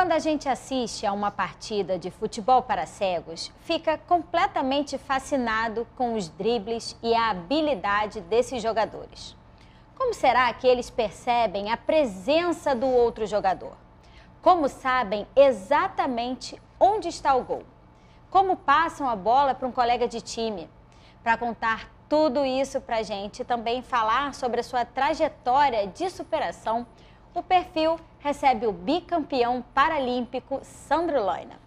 Quando a gente assiste a uma partida de futebol para cegos, fica completamente fascinado com os dribles e a habilidade desses jogadores. Como será que eles percebem a presença do outro jogador? Como sabem exatamente onde está o gol? Como passam a bola para um colega de time? Para contar tudo isso para a gente, também falar sobre a sua trajetória de superação o perfil recebe o bicampeão paralímpico Sandro Loina.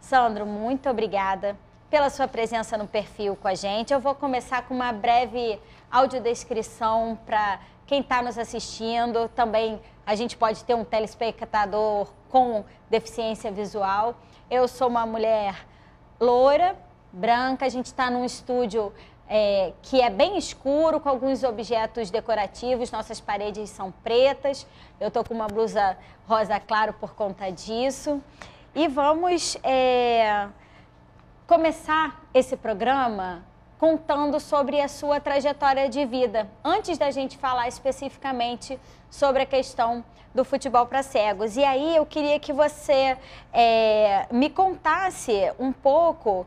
Sandro, muito obrigada pela sua presença no perfil com a gente. Eu vou começar com uma breve audiodescrição para quem está nos assistindo. Também a gente pode ter um telespectador com deficiência visual. Eu sou uma mulher loura, branca, a gente está num estúdio é, que é bem escuro, com alguns objetos decorativos. Nossas paredes são pretas. Eu estou com uma blusa rosa claro por conta disso. E vamos é, começar esse programa contando sobre a sua trajetória de vida, antes da gente falar especificamente sobre a questão do futebol para cegos. E aí eu queria que você é, me contasse um pouco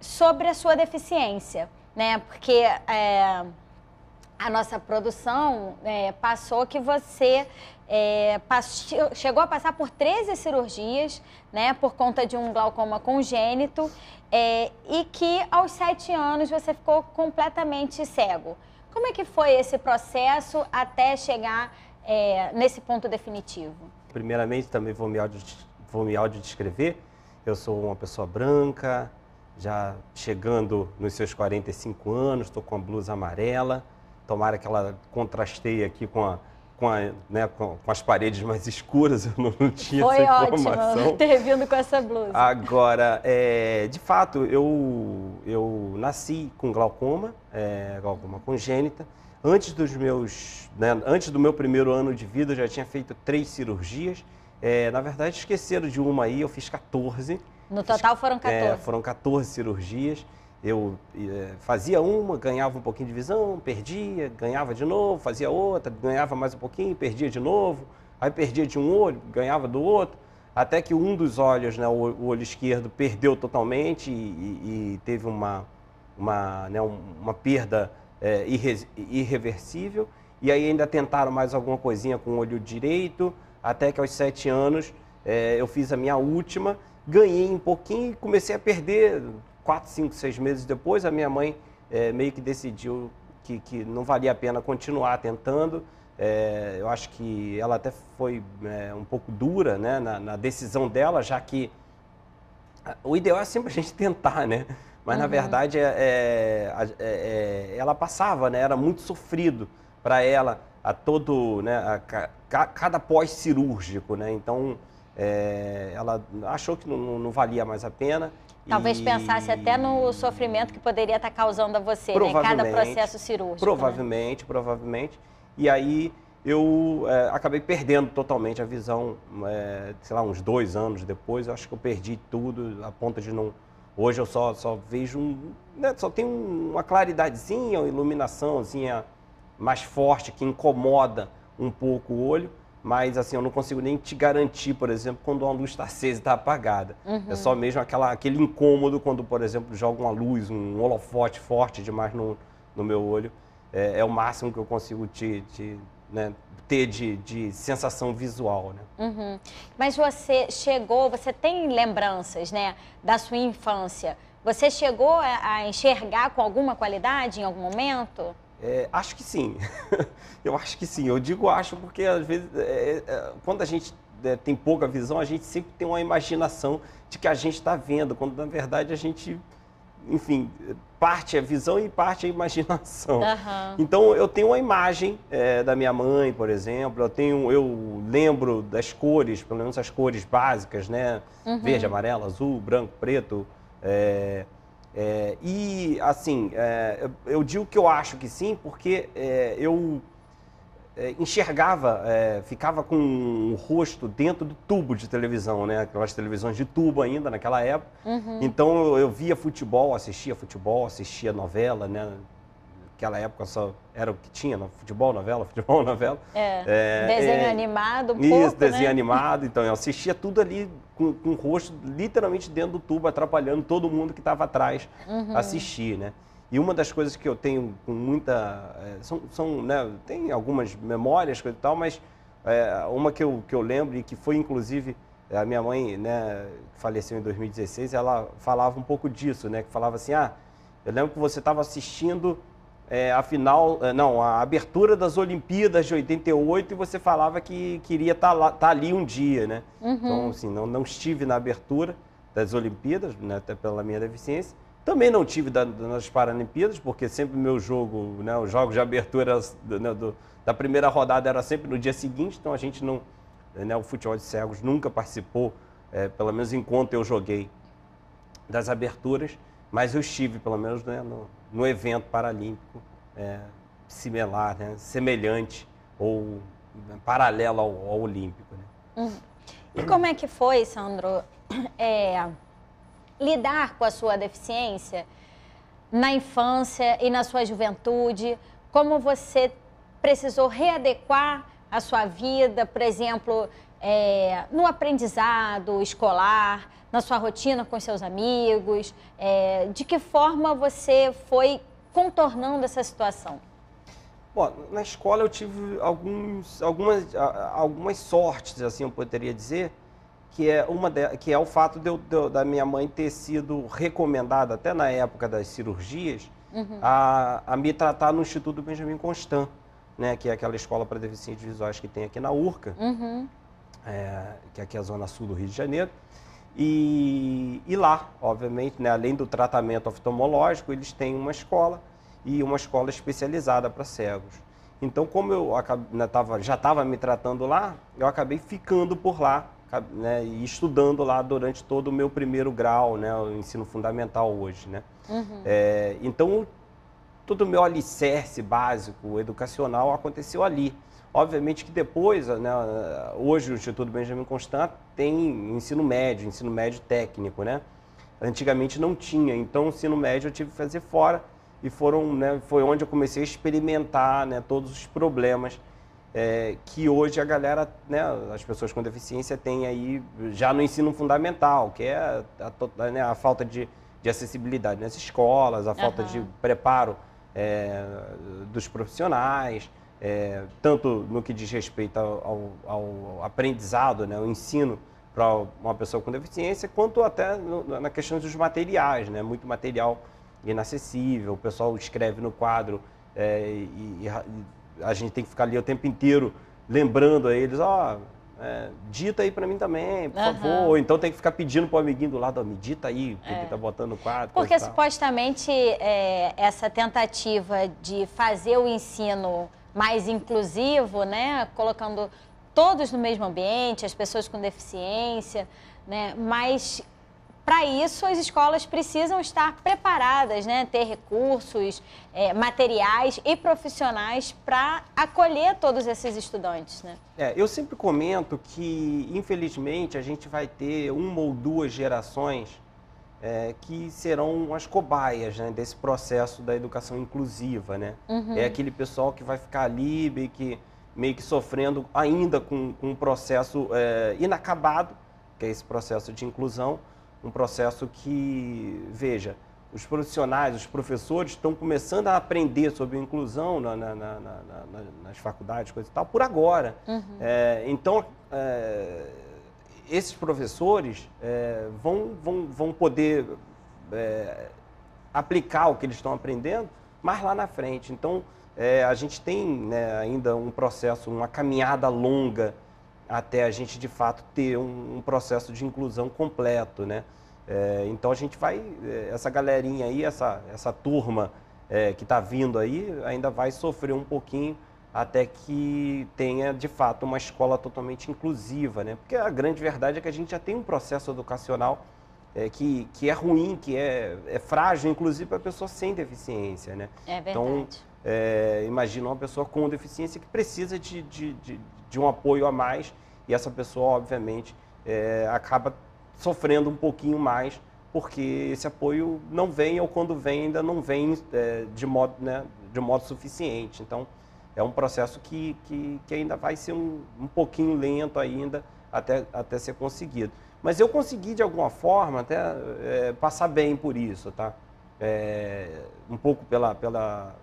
sobre a sua deficiência né? Porque é, a nossa produção é, passou que você é, passou, chegou a passar por 13 cirurgias, né, por conta de um glaucoma congênito, é, e que aos 7 anos você ficou completamente cego. Como é que foi esse processo até chegar é, nesse ponto definitivo? Primeiramente, também vou me, audio, vou me audiodescrever. Eu sou uma pessoa branca, já chegando nos seus 45 anos, estou com a blusa amarela, tomara que ela contrasteie aqui com, a, com, a, né, com, com as paredes mais escuras, eu não, não tinha Foi essa informação. Foi ótimo ter vindo com essa blusa. Agora, é, de fato, eu, eu nasci com glaucoma, é, glaucoma congênita, Antes dos meus, né, antes do meu primeiro ano de vida, eu já tinha feito três cirurgias. É, na verdade, esqueceram de uma aí, eu fiz 14. No total foram 14? É, foram 14 cirurgias. Eu é, fazia uma, ganhava um pouquinho de visão, perdia, ganhava de novo, fazia outra, ganhava mais um pouquinho, perdia de novo. Aí perdia de um olho, ganhava do outro. Até que um dos olhos, né, o, o olho esquerdo, perdeu totalmente e, e, e teve uma, uma, né, uma perda é, irre, irreversível. E aí ainda tentaram mais alguma coisinha com o olho direito, até que aos sete anos é, eu fiz a minha última ganhei um pouquinho e comecei a perder. Quatro, cinco, seis meses depois, a minha mãe é, meio que decidiu que, que não valia a pena continuar tentando. É, eu acho que ela até foi é, um pouco dura né, na, na, decisão dela, já que o ideal é sempre a gente tentar, né? Mas uhum. na verdade é, é, é, é, ela passava, né? Era muito sofrido para ela a todo, né? A, a, cada pós cirúrgico, né? Então é, ela achou que não, não, valia mais a pena. Talvez e... pensasse até no sofrimento que poderia estar tá causando a você, né? Cada processo cirúrgico. Né? Provavelmente, né? provavelmente. E aí eu é, acabei perdendo totalmente a visão, é, sei lá, uns dois anos depois. Eu acho que eu perdi tudo, a ponta de não. Hoje eu só, só vejo um. Né? só tem uma claridadezinha, uma iluminaçãozinha mais forte que incomoda um pouco o olho mas assim, eu não consigo nem te garantir, por exemplo, quando a luz está acesa e está apagada. É uhum. É só mesmo aquela, aquele incômodo quando, por exemplo, joga uma luz, um holofote forte demais no, no meu olho. É, é o máximo que eu consigo te, te né, ter de, de, sensação visual. Né? Uhum. Mas você chegou, você tem lembranças né, da sua infância. Você chegou a enxergar com alguma qualidade em algum momento? É, acho que sim. eu acho que sim. Eu digo acho porque às vezes é, é, é quando a gente é, tem pouca visão, a gente sempre tem uma imaginação de que a gente está vendo, quando na verdade a gente, enfim, parte é visão e parte é imaginação. Uhum. Então eu tenho uma imagem é, da minha mãe, por exemplo. Eu tenho, eu lembro das cores, pelo menos as cores básicas, né? Uhum. Verde, amarelo, azul, branco, preto. É, é, e, assim, é, eu digo que eu acho que sim, porque é, eu é, enxergava, é, ficava com o rosto dentro do tubo de televisão, né? Aquelas televisões de tubo ainda naquela época. Uhum. Então eu, eu, via futebol, assistia futebol, assistia novela, né? naquela época só era o que tinha, no futebol, novela, futebol, novela. É, é desenho é, animado, Isso, pouco, desenho né? animado. Então, eu assistia tudo ali com, com, o rosto literalmente dentro do tubo, atrapalhando todo mundo que estava atrás uhum. assistir, né? E uma das coisas que eu tenho com muita... É, são, são né, tem algumas memórias, coisa e tal, mas é, uma que eu, que eu lembro e que foi, inclusive, a minha mãe, né, faleceu em 2016, ela falava um pouco disso, né? Que falava assim, ah, eu lembro que você estava assistindo é, a final, é, não, a abertura das Olimpíadas de 88 e você falava que queria estar tá tá ali um dia, né? Uhum. Então, assim, não, não estive na abertura das Olimpíadas, né, até pela minha deficiência. Também não tive da, nas Paralimpíadas, porque sempre o meu jogo, né, os jogos de abertura né, do, da primeira rodada era sempre no dia seguinte, então a gente não, né, o futebol de cegos nunca participou, é, pelo menos enquanto eu joguei, das aberturas. Mas eu estive, pelo menos, né, no, no evento paralímpico é, similar, né, semelhante ou né, paralelo ao, ao olímpico. Né? Uhum. E como é que foi, Sandro, é, lidar com a sua deficiência na infância e na sua juventude? Como você precisou readequar a sua vida, por exemplo, é, no aprendizado escolar, na sua rotina com seus amigos? É, de que forma você foi contornando essa situação? Bom, na escola eu tive alguns, algumas, algumas sortes, assim eu poderia dizer, que é, uma de, que é o fato de eu, de, da minha mãe ter sido recomendada, até na época das cirurgias, uhum. a, a me tratar no Instituto Benjamin Constant, né, que é aquela escola para deficientes visuais que tem aqui na URCA, uhum. é, que é aqui é a zona sul do Rio de Janeiro. E, e lá, obviamente, né, além do tratamento oftalmológico, eles têm uma escola e uma escola especializada para cegos. Então, como eu né, tava, já estava me tratando lá, eu acabei ficando por lá né, e estudando lá durante todo o meu primeiro grau, né, o ensino fundamental hoje. Né? Uhum. É, então, todo o meu alicerce básico educacional aconteceu ali. Obviamente que depois, né, hoje o Instituto Benjamin Constant tem ensino médio, ensino médio técnico, né? Antigamente não tinha, então o ensino médio eu tive que fazer fora e foram, né, foi onde eu comecei a experimentar né, todos os problemas é, que hoje a galera, né, as pessoas com deficiência têm aí já no ensino fundamental, que é a, a, né, a falta de, de acessibilidade nas escolas, a falta uhum. de preparo é, dos profissionais é, tanto no que diz respeito ao, ao aprendizado, né, o ensino para uma pessoa com deficiência, quanto até no, na questão dos materiais, né, muito material inacessível, o pessoal escreve no quadro é, e, e, a gente tem que ficar ali o tempo inteiro lembrando a eles, ó, oh, é, dita aí para mim também, por uhum. favor. Ou então tem que ficar pedindo para o amiguinho do lado, ó, me dita aí, porque é. tá botando o quadro. Porque supostamente é, essa tentativa de fazer o ensino mais inclusivo, né? Colocando todos no mesmo ambiente, as pessoas com deficiência, né? Mas para isso as escolas precisam estar preparadas, né? Ter recursos, é, materiais e profissionais para acolher todos esses estudantes, né? É, eu sempre comento que infelizmente a gente vai ter uma ou duas gerações é, que serão as cobaias né, desse processo da educação inclusiva, né? Uhum. É aquele pessoal que vai ficar ali meio que, meio que sofrendo ainda com, com um processo é, inacabado, que é esse processo de inclusão, um processo que, veja, os profissionais, os professores estão começando a aprender sobre inclusão na, na, na, nas faculdades, coisa e tal, por agora. Uhum. É, então, é, esses professores é, vão, vão, vão poder é, aplicar o que eles estão aprendendo mais lá na frente. Então, é, a gente tem né, ainda um processo, uma caminhada longa até a gente de fato ter um, um processo de inclusão completo, né? É, então a gente vai, é, essa galerinha aí, essa, essa turma é, que está vindo aí, ainda vai sofrer um pouquinho até que tenha de fato uma escola totalmente inclusiva, né? Porque a grande verdade é que a gente já tem um processo educacional é, que, que é ruim, que é, é frágil, inclusive para a pessoa sem deficiência, né? É verdade. Então, é, imagina uma pessoa com deficiência que precisa de, de, de, de um apoio a mais e essa pessoa, obviamente, é, acaba sofrendo um pouquinho mais porque esse apoio não vem ou quando vem ainda não vem é, de modo, né, de modo suficiente. Então, é um processo que, que, que ainda vai ser um, um pouquinho lento ainda até, até ser conseguido. Mas eu consegui, de alguma forma, até é, passar bem por isso, tá? É, um pouco pela, pela,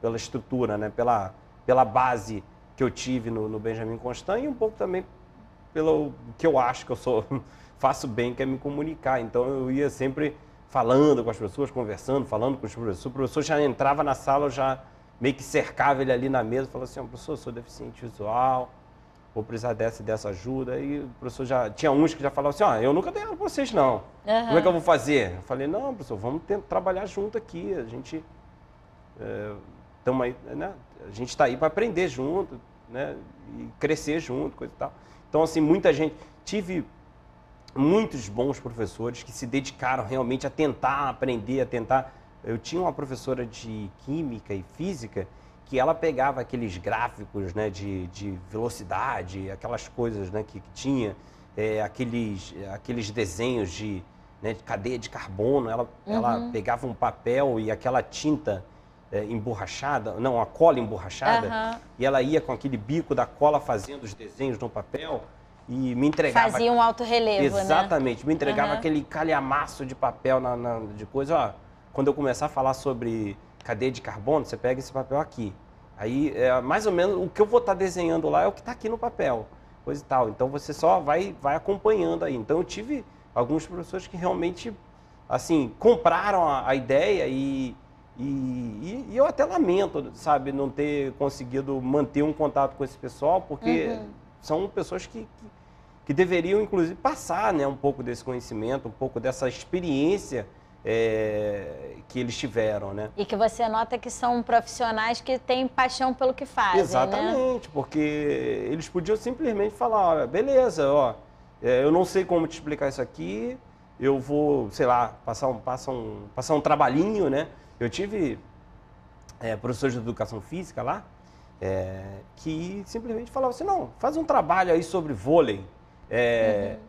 pela estrutura, né? pela, pela base que eu tive no, no Benjamin Constant e um pouco também pelo que eu acho que eu sou faço bem, que é me comunicar. Então eu ia sempre falando com as pessoas, conversando, falando com os professores. O professor já entrava na sala, eu já meio que cercava ele ali na mesa, falava assim, oh, professor, sou deficiente visual, vou precisar dessa dessa ajuda. E o professor já. Tinha uns que já falavam assim, ó, oh, eu nunca dei aula pra vocês, não. Uhum. Como é que eu vou fazer? Eu falei, não, professor, vamos tentar trabalhar junto aqui. A gente. É, tamo aí, né? A gente está aí para aprender junto, né? E crescer junto, coisa e tal. Então, assim, muita gente. Tive muitos bons professores que se dedicaram realmente a tentar aprender, a tentar eu tinha uma professora de química e física que ela pegava aqueles gráficos né, de, de velocidade, aquelas coisas né, que, tinha, é, aqueles, aqueles desenhos de, né, de cadeia de carbono. Ela, uhum. ela pegava um papel e aquela tinta é, emborrachada, não, a cola emborrachada, uhum. e ela ia com aquele bico da cola fazendo os desenhos no papel e me entregava. Fazia um alto relevo, né? Exatamente, né? me entregava uhum. aquele calhamaço de papel na, na, de coisa, ó quando eu começar a falar sobre cadeia de carbono, você pega esse papel aqui. Aí, é, mais ou menos, o que eu vou estar tá desenhando lá é o que está aqui no papel, coisa e tal. Então, você só vai, vai acompanhando aí. Então, eu tive alguns professores que realmente, assim, compraram a, a ideia e, e, e, eu até lamento, sabe, não ter conseguido manter um contato com esse pessoal, porque uhum. são pessoas que, que, que deveriam, inclusive, passar né, um pouco desse conhecimento, um pouco dessa experiência é, que eles tiveram, né? E que você nota que são profissionais que têm paixão pelo que fazem, né? Exatamente, né? porque eles podiam simplesmente falar, olha, beleza, ó, é, eu não sei como te explicar isso aqui, eu vou, sei lá, passar um, passar um, passar um trabalhinho, né? Eu tive é, professores de educação física lá é, que simplesmente falavam assim, não, faz um trabalho aí sobre vôlei. É, uhum.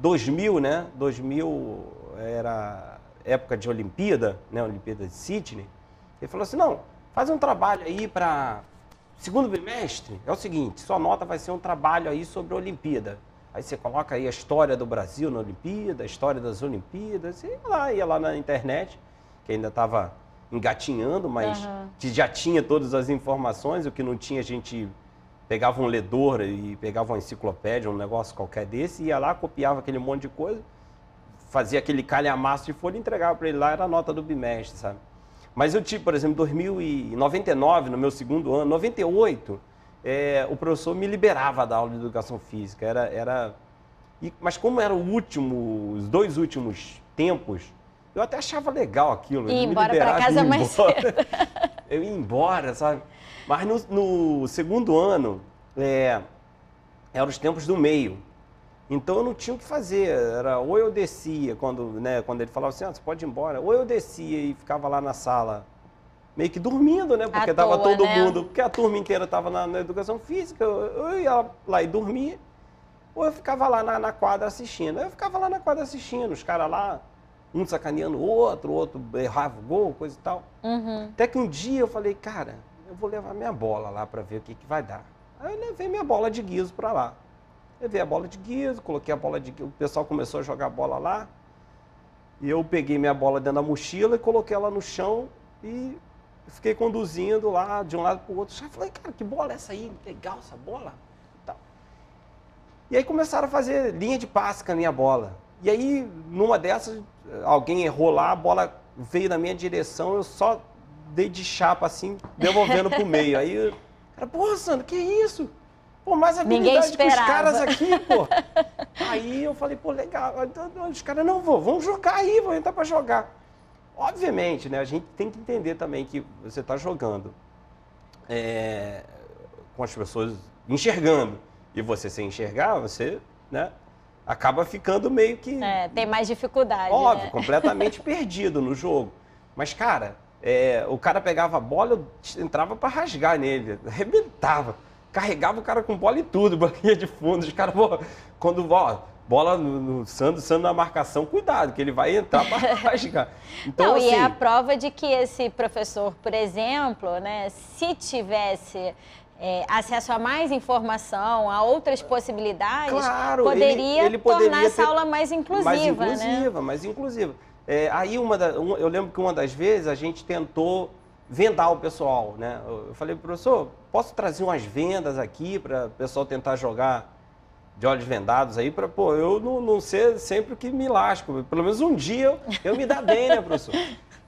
2000, né? 2000 era época de Olimpíada, né, Olimpíada de Sydney, ele falou assim, não, faz um trabalho aí para segundo bimestre, é o seguinte, sua nota vai ser um trabalho aí sobre a Olimpíada. Aí você coloca aí a história do Brasil na Olimpíada, a história das Olimpíadas, e lá, ia lá na internet, que ainda estava engatinhando, mas uhum. já tinha todas as informações, o que não tinha a gente pegava um ledor e pegava uma enciclopédia, um negócio qualquer desse, ia lá, copiava aquele monte de coisa, fazia aquele calhamaço de folha e entregava para ele lá, era a nota do bimestre, sabe? Mas eu tive, por exemplo, 1999, no meu segundo ano, 98, é, o professor me liberava da aula de educação física. Era, era... E, mas como era o último, os dois últimos tempos, eu até achava legal aquilo. Ir embora para casa é mais embora. cedo. eu ia embora, sabe? Mas no, no segundo ano, é, eram os tempos do meio. Então eu não tinha o que fazer, era ou eu descia, quando, né, quando ele falava assim, ah, você pode ir embora, ou eu descia e ficava lá na sala, meio que dormindo, né, porque tava todo né? mundo, porque a turma inteira tava na, na educação física, eu, eu, ia lá e dormia, ou eu ficava lá na, na quadra assistindo, eu ficava lá na quadra assistindo, os caras lá, um sacaneando o outro, o outro errava o gol, coisa e tal. Uhum. Até que um dia eu falei, cara, eu vou levar minha bola lá para ver o que, que vai dar. Aí eu levei minha bola de guiso para lá. Levei a bola de guia, coloquei a bola de guia, o pessoal começou a jogar a bola lá. E eu peguei minha bola dentro da mochila e coloquei ela no chão e fiquei conduzindo lá de um lado para o outro. Eu falei, cara, que bola é essa aí? Legal essa bola. E aí começaram a fazer linha de passe com a minha bola. E aí, numa dessas, alguém errou lá, a bola veio na minha direção, eu só dei de chapa assim, devolvendo para o meio. Aí, cara, pô, Sandro, que isso? Pô, mais habilidade que os caras aqui, pô. Aí eu falei, pô, legal. Os caras, não, vou, vamos jogar aí, vou entrar para jogar. Obviamente, né? A gente tem que entender também que você tá jogando é, com as pessoas enxergando. E você sem enxergar, você, né? Acaba ficando meio que. É, tem mais dificuldade. Óbvio, né? completamente perdido no jogo. Mas, cara, é, o cara pegava a bola, eu entrava para rasgar nele, arrebentava carregava o cara com bola e tudo, banquinha de fundo. Os caras, quando ó, bola no, no Sandro, na marcação, cuidado, que ele vai entrar para chegar. Então, Não, assim... e é a assim, prova de que esse professor, por exemplo, né, se tivesse. É, acesso a mais informação, a outras possibilidades, claro, poderia, ele, ele poderia tornar essa aula mais inclusiva. Mais né? inclusiva, né? mais inclusiva. É, aí uma da, um, eu lembro que uma das vezes a gente tentou vendar o pessoal, né? Eu falei, professor, posso trazer umas vendas aqui para o pessoal tentar jogar de olhos vendados aí para, pô, eu não, não ser sempre que me lasco. Pelo menos um dia eu, eu me dar bem, né, professor?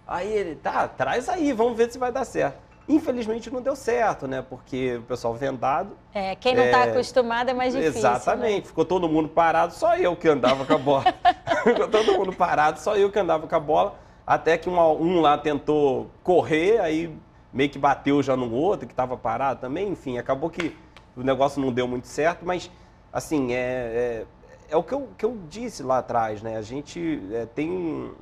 Aí ele, tá, traz aí, vamos ver se vai dar certo. Infelizmente não deu certo, né? Porque o pessoal vendado. É, quem não está é... acostumado é mais difícil. Exatamente, né? ficou todo mundo parado, só eu que andava com a bola. ficou todo mundo parado, só eu que andava com a bola. Até que uma, um lá tentou correr, aí meio que bateu já no outro, que estava parado também. Enfim, acabou que o negócio não deu muito certo, mas, assim, é, é, é o que eu, que eu disse lá atrás, né? A gente é, tem um,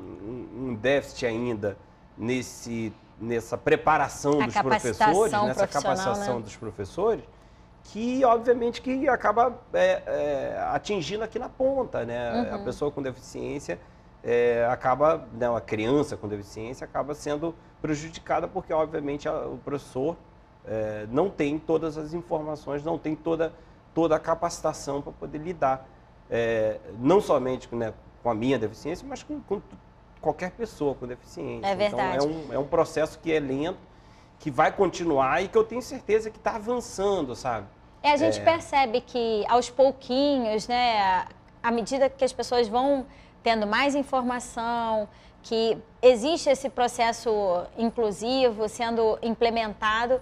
um, déficit ainda nesse nessa preparação a dos professores, nessa né? capacitação né? dos professores, que obviamente que acaba é, é, atingindo aqui na ponta, né? Uhum. A pessoa com deficiência é, acaba, né, uma criança com deficiência acaba sendo prejudicada porque, obviamente, a, o professor é, não tem todas as informações, não tem toda, toda a capacitação para poder lidar, é, não somente né, com a minha deficiência, mas com, com qualquer pessoa com deficiência. É verdade. Então, é um, é um processo que é lento, que vai continuar e que eu tenho certeza que está avançando, sabe? É, a gente é... percebe que aos pouquinhos, né, à medida que as pessoas vão tendo mais informação, que existe esse processo inclusivo sendo implementado,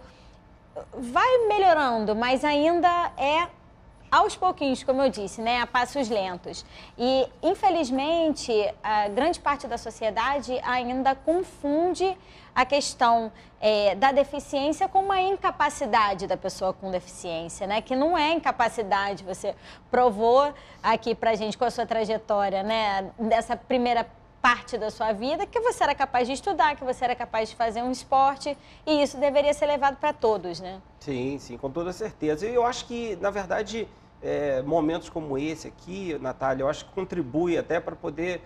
vai melhorando, mas ainda é aos pouquinhos, como eu disse, né, a passos lentos. E, infelizmente, a grande parte da sociedade ainda confunde a questão é, da deficiência com uma incapacidade da pessoa com deficiência, né? Que não é incapacidade, você provou aqui pra gente com a sua trajetória, né? Dessa primeira parte da sua vida, que você era capaz de estudar, que você era capaz de fazer um esporte, e isso deveria ser levado para todos, né? Sim, sim, com toda certeza. E eu acho que, na verdade, é, momentos como esse aqui, Natália, eu acho que contribui até para poder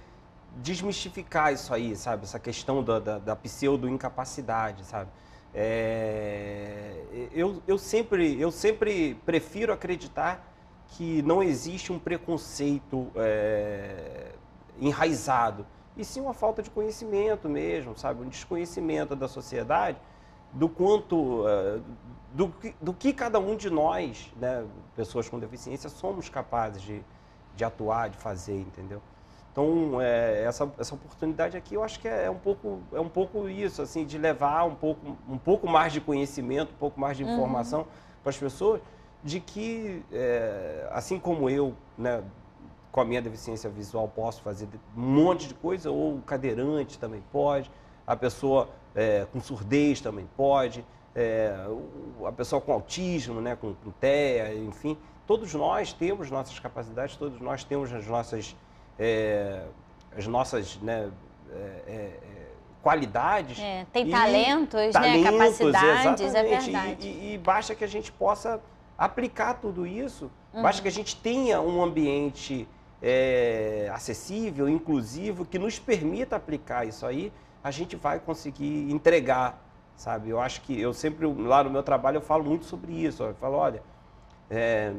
desmistificar isso aí, sabe? Essa questão da, da, da pseudo-incapacidade, sabe? É, eu, eu, sempre, eu sempre prefiro acreditar que não existe um preconceito é, enraizado e sim uma falta de conhecimento mesmo, sabe? Um desconhecimento da sociedade do quanto, eh, do, do que cada um de nós, né, pessoas com deficiência, somos capazes de, de atuar, de fazer, entendeu? Então, é, essa, essa oportunidade aqui, eu acho que é, é um, pouco, é um pouco isso, assim, de levar um pouco, um pouco mais de conhecimento, um pouco mais de uhum. informação uhum. para as pessoas, de que, é, assim como eu, né, com a minha deficiência visual posso fazer um monte de coisa, ou cadeirante também pode, a pessoa é, com surdez também pode, é, a pessoa com autismo, né, com, com TEA, enfim. Todos nós temos nossas capacidades, todos nós temos as nossas, é, as nossas né, é, é, é, qualidades. tem talentos, né, capacidades, é verdade. E, e basta que a gente possa aplicar tudo isso, uhum. basta que a gente tenha um ambiente é, acessível, inclusivo, que nos permita aplicar isso aí, a gente vai conseguir entregar, sabe? Eu acho que eu sempre, lá no meu trabalho, eu falo muito sobre isso. Eu falo, olha, é,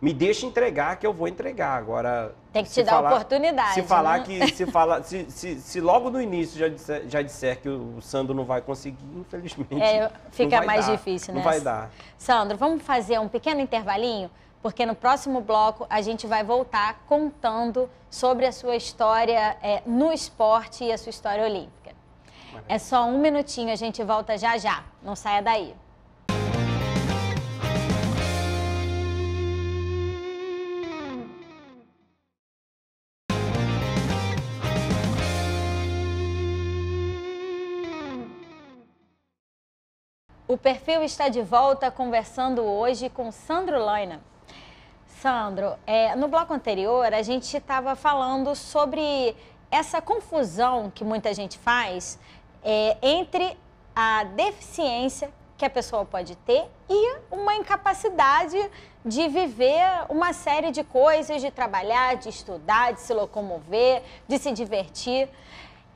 me deixa entregar que eu vou entregar. Agora. Tem que te dar falar, oportunidade. Se falar né? que. Se, falar, se, se, se, logo no início já disser, já disser que o Sandro não vai conseguir, infelizmente. É, fica mais dar, difícil, né? Não vai dar. Sandro, vamos fazer um pequeno intervalinho? porque no próximo bloco a gente vai voltar contando sobre a sua história é, no esporte e a sua história olímpica. É só um minutinho, a gente volta já já. Não saia daí. O perfil está de volta conversando hoje com Sandro Loina. Sandro, é, no bloco anterior a gente estava falando sobre essa confusão que muita gente faz é, entre a deficiência que a pessoa pode ter e uma incapacidade de viver uma série de coisas, de trabalhar, de estudar, de se locomover, de se divertir.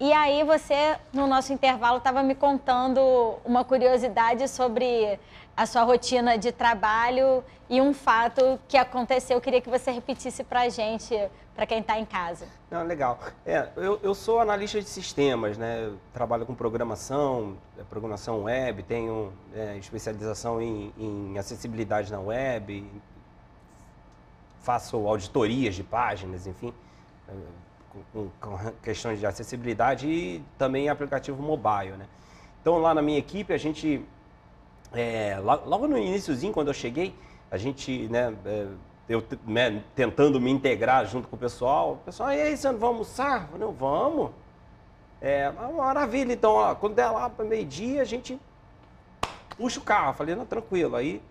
E aí você, no nosso intervalo, estava me contando uma curiosidade sobre a sua rotina de trabalho e um fato que aconteceu. Eu queria que você repetisse para a gente, para quem está em casa. Não, legal. É, eu, eu sou analista de sistemas, né? Eu trabalho com programação, é, programação web, tenho é, especialização em, em acessibilidade na web, faço auditorias de páginas, enfim com, com questões de acessibilidade e também aplicativo mobile, né? Então lá na minha equipe a gente, é, logo no iníciozinho quando eu cheguei, a gente, né, é, eu né, tentando me integrar junto com o pessoal, o pessoal, e aí, Sandro, vamos almoçar? Eu, não, vamos. É, maravilha, então, ó, quando der lá para meio-dia, a gente puxa o carro. Eu falei, não, tranquilo. Aí,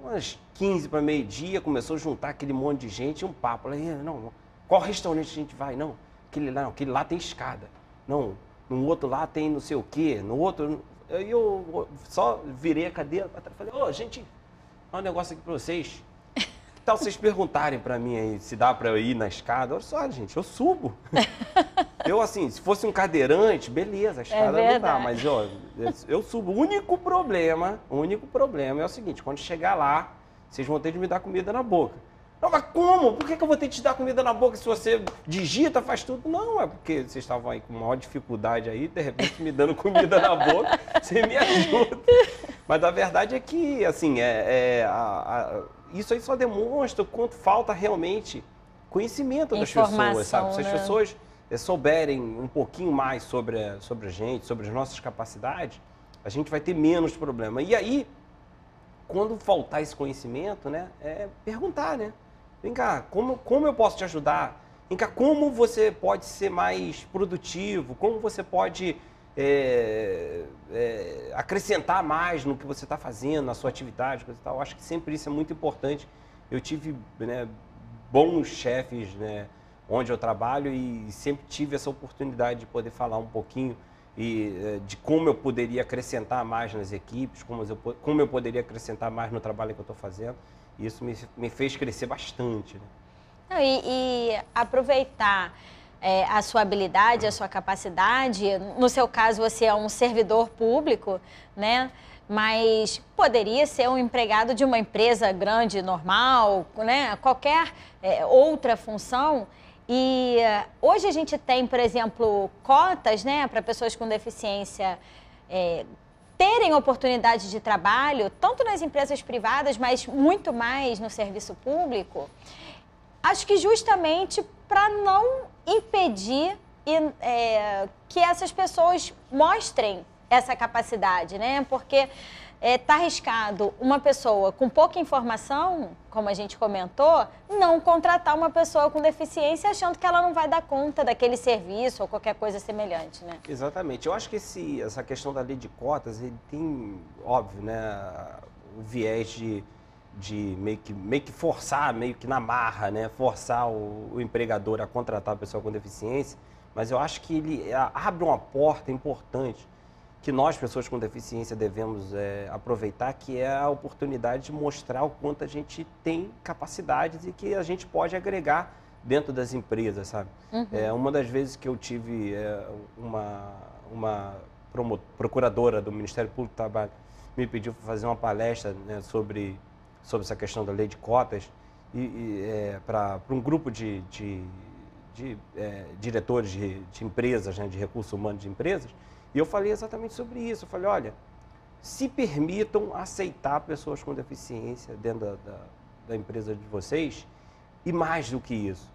umas 15 para meio-dia, começou a juntar aquele monte de gente, um papo. Eu falei, não, qual restaurante a gente vai? Não, aquele lá, não, aquele lá tem escada. Não, no outro lá tem não sei o quê, no outro. Aí eu só virei a cadeira para trás falei, ô, oh, gente, há um negócio aqui para vocês. Que então, tal vocês perguntarem para mim aí se dá para eu ir na escada? Olha só, gente, eu subo. eu, assim, se fosse um cadeirante, beleza, a é escada é não dá, mas ó, eu subo. O único problema, o único problema é o seguinte, quando chegar lá, vocês vão ter de me dar comida na boca. Não, mas como? Por que, que eu vou ter que te dar comida na boca se você digita, faz tudo? Não, é porque vocês estavam aí com maior dificuldade aí, de repente me dando comida na boca, você me ajuda. Mas a verdade é que, assim, é, é a, a, isso aí só demonstra o quanto falta realmente conhecimento das pessoas, sabe? Se as né? pessoas eh, souberem um pouquinho mais sobre a, sobre a gente, sobre as nossas capacidades, a gente vai ter menos problema. E aí, quando faltar esse conhecimento, né, é perguntar, né? Vem cá, como, como eu posso te ajudar? Vem cá, como você pode ser mais produtivo? Como você pode é, é, acrescentar mais no que você está fazendo, na sua atividade, coisa e tal? Eu acho que sempre isso é muito importante. Eu tive né, bons chefes né, onde eu trabalho e sempre tive essa oportunidade de poder falar um pouquinho e é, de como eu poderia acrescentar mais nas equipes, como eu, como eu poderia acrescentar mais no trabalho que eu estou fazendo. Isso me, me fez crescer bastante. Né? Não, e, e, aproveitar é, a sua habilidade, a sua capacidade. No seu caso, você é um servidor público, né? Mas poderia ser um empregado de uma empresa grande, normal, né? Qualquer é, outra função. E é, hoje a gente tem, por exemplo, cotas né, para pessoas com deficiência é, terem oportunidade de trabalho, tanto nas empresas privadas, mas muito mais no serviço público, acho que justamente para não impedir é, que essas pessoas mostrem essa capacidade, né? Porque está é, tá arriscado uma pessoa com pouca informação, como a gente comentou, não contratar uma pessoa com deficiência achando que ela não vai dar conta daquele serviço ou qualquer coisa semelhante, né? Exatamente. Eu acho que esse, essa questão da lei de cotas, ele tem, óbvio, né, o viés de, de meio, que, meio que forçar, meio que na marra, né, forçar o, o empregador a contratar a pessoa com deficiência, mas eu acho que ele abre uma porta importante que nós, pessoas com deficiência, devemos é, aproveitar, que é a oportunidade de mostrar o quanto a gente tem capacidades e que a gente pode agregar dentro das empresas, sabe? Uhum. É, uma das vezes que eu tive é, uma, uma procuradora do Ministério Público do Trabalho me pediu para fazer uma palestra né, sobre, sobre essa questão da lei de cotas e, e é, para um grupo de, de, de é, diretores de, de empresas, né, de recursos humanos de empresas, e eu falei exatamente sobre isso. Eu falei, olha, se permitam aceitar pessoas com deficiência dentro da, da, da empresa de vocês, e mais do que isso,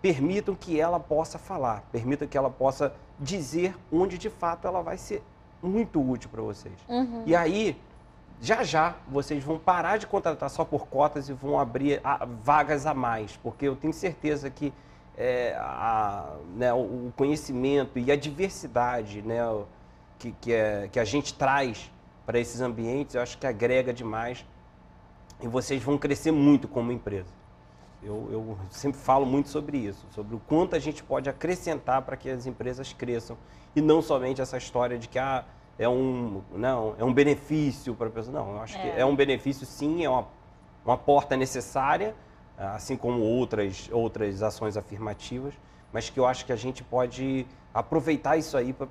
permitam que ela possa falar, permitam que ela possa dizer onde de fato ela vai ser muito útil para vocês. Uhum. E aí, já já, vocês vão parar de contratar só por cotas e vão abrir vagas a mais, porque eu tenho certeza que é, a, né, o conhecimento e a diversidade né, que, que, é, que a gente traz para esses ambientes, eu acho que agrega demais e vocês vão crescer muito como empresa. Eu, eu, sempre falo muito sobre isso, sobre o quanto a gente pode acrescentar para que as empresas cresçam e não somente essa história de que ah, é um não é um benefício para a pessoa. Não, eu acho é. que é um benefício sim, é uma, uma porta necessária, ah, assim como outras, outras ações afirmativas, mas que eu acho que a gente pode aproveitar isso aí para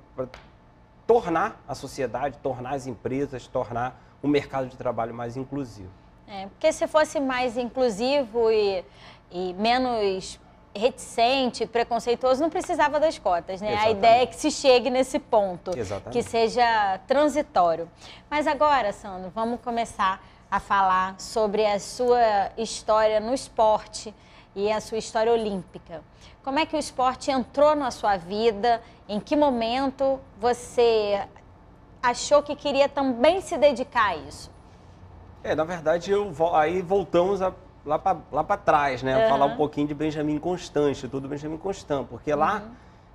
tornar a sociedade, tornar as empresas, tornar o mercado de trabalho mais inclusivo. É, porque se fosse mais inclusivo e, e menos reticente, preconceituoso, não precisava das cotas, né? Exatamente. A ideia é que se chegue nesse ponto, Exatamente. que seja transitório. Mas agora, Sandro, vamos começar a falar sobre a sua história no esporte e a sua história olímpica. Como é que o esporte entrou na sua vida? Em que momento você achou que queria também se dedicar a isso? É, na verdade, eu, aí voltamos a, lá para trás, né? Uhum. Falar um pouquinho de Benjamin Constant, tudo Benjamin Constant, porque uhum. lá,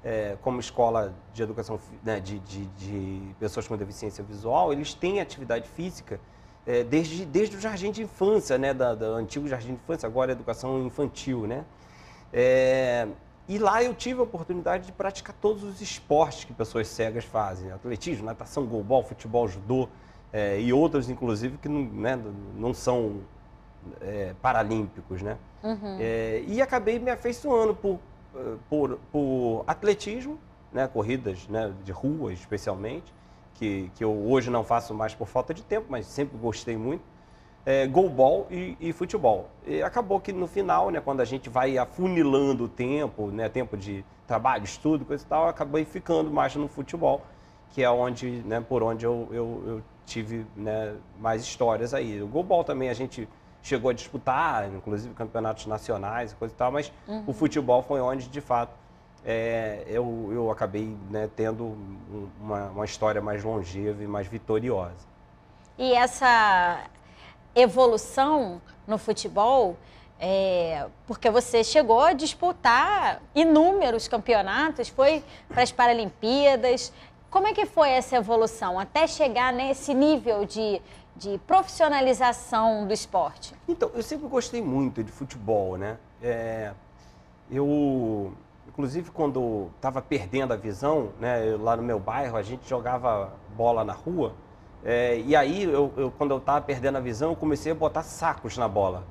é, como escola de educação né, de, de, de pessoas com deficiência visual, eles têm atividade física é, desde, desde o jardim de infância, né, da, da antigo jardim de infância, agora é educação infantil, né? É, e lá eu tive a oportunidade de praticar todos os esportes que pessoas cegas fazem, né? atletismo, natação, golbol, futebol, judô é, e outros, inclusive, que não, né, não são é, paralímpicos, né? Uhum. É, e acabei me afeiçoando por, por, por atletismo, né, corridas né, de rua especialmente, que, que eu hoje não faço mais por falta de tempo, mas sempre gostei muito, é, golbol e, e, futebol. E acabou que no final, né, quando a gente vai afunilando o tempo, né, tempo de trabalho, estudo, coisa e tal, acabei ficando mais no futebol, que é onde, né, por onde eu, eu, eu tive né, mais histórias aí. O golbol também a gente chegou a disputar, inclusive campeonatos nacionais e coisa e tal, mas uhum. o futebol foi onde, de fato, é, eu, eu acabei né, tendo uma, uma história mais longeva e mais vitoriosa. E essa evolução no futebol, é, porque você chegou a disputar inúmeros campeonatos, foi para as Paralimpíadas. Como é que foi essa evolução até chegar nesse nível de, de profissionalização do esporte? Então, eu sempre gostei muito de futebol, né? É, eu, Inclusive, quando estava perdendo a visão, né, lá no meu bairro, a gente jogava bola na rua. É, e aí, eu, eu quando eu estava perdendo a visão, eu comecei a botar sacos na bola.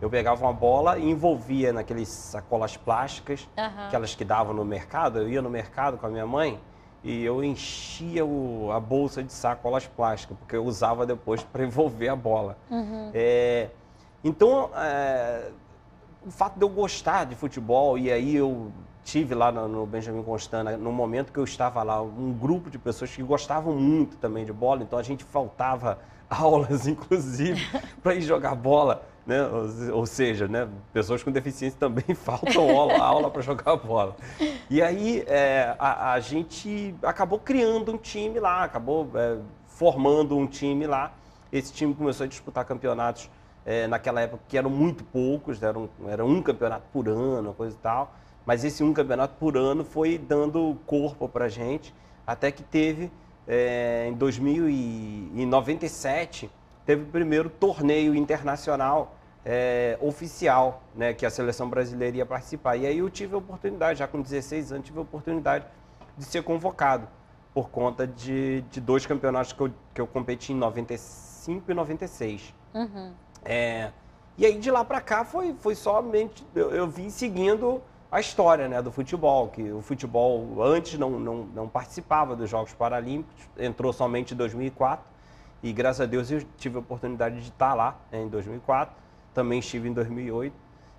Eu pegava uma bola e envolvia naqueles sacolas plásticas, uhum. aquelas que davam no mercado. Eu ia no mercado com a minha mãe e eu enchia o, a bolsa de sacolas plásticas, porque eu usava depois para envolver a bola. Uhum. É, então, é, o fato de eu gostar de futebol e aí eu tive lá no, Benjamin Constant, né, no momento que eu estava lá, um grupo de pessoas que gostavam muito também de bola, então a gente faltava aulas, inclusive, para ir jogar bola. Né? Ou, seja, né? pessoas com deficiência também faltam aula, aula para jogar bola. E aí é, a, a, gente acabou criando um time lá, acabou é, formando um time lá. Esse time começou a disputar campeonatos é, naquela época que eram muito poucos, eram, era um campeonato por ano, coisa e tal mas esse um campeonato por ano foi dando corpo para gente, até que teve é, em 1997 teve o primeiro torneio internacional é, oficial, né, que a seleção brasileira ia participar. E aí eu tive a oportunidade, já com 16 anos, tive a oportunidade de ser convocado por conta de, de dois campeonatos que eu, que eu competi em 95 e 96. Uhum. É, e aí de lá para cá foi, foi somente eu, eu vim seguindo a história né, do futebol, que o futebol antes não, não, não participava dos Jogos Paralímpicos, entrou somente em 2004 e graças a Deus eu tive a oportunidade de estar lá né, em 2004, também estive em 2008,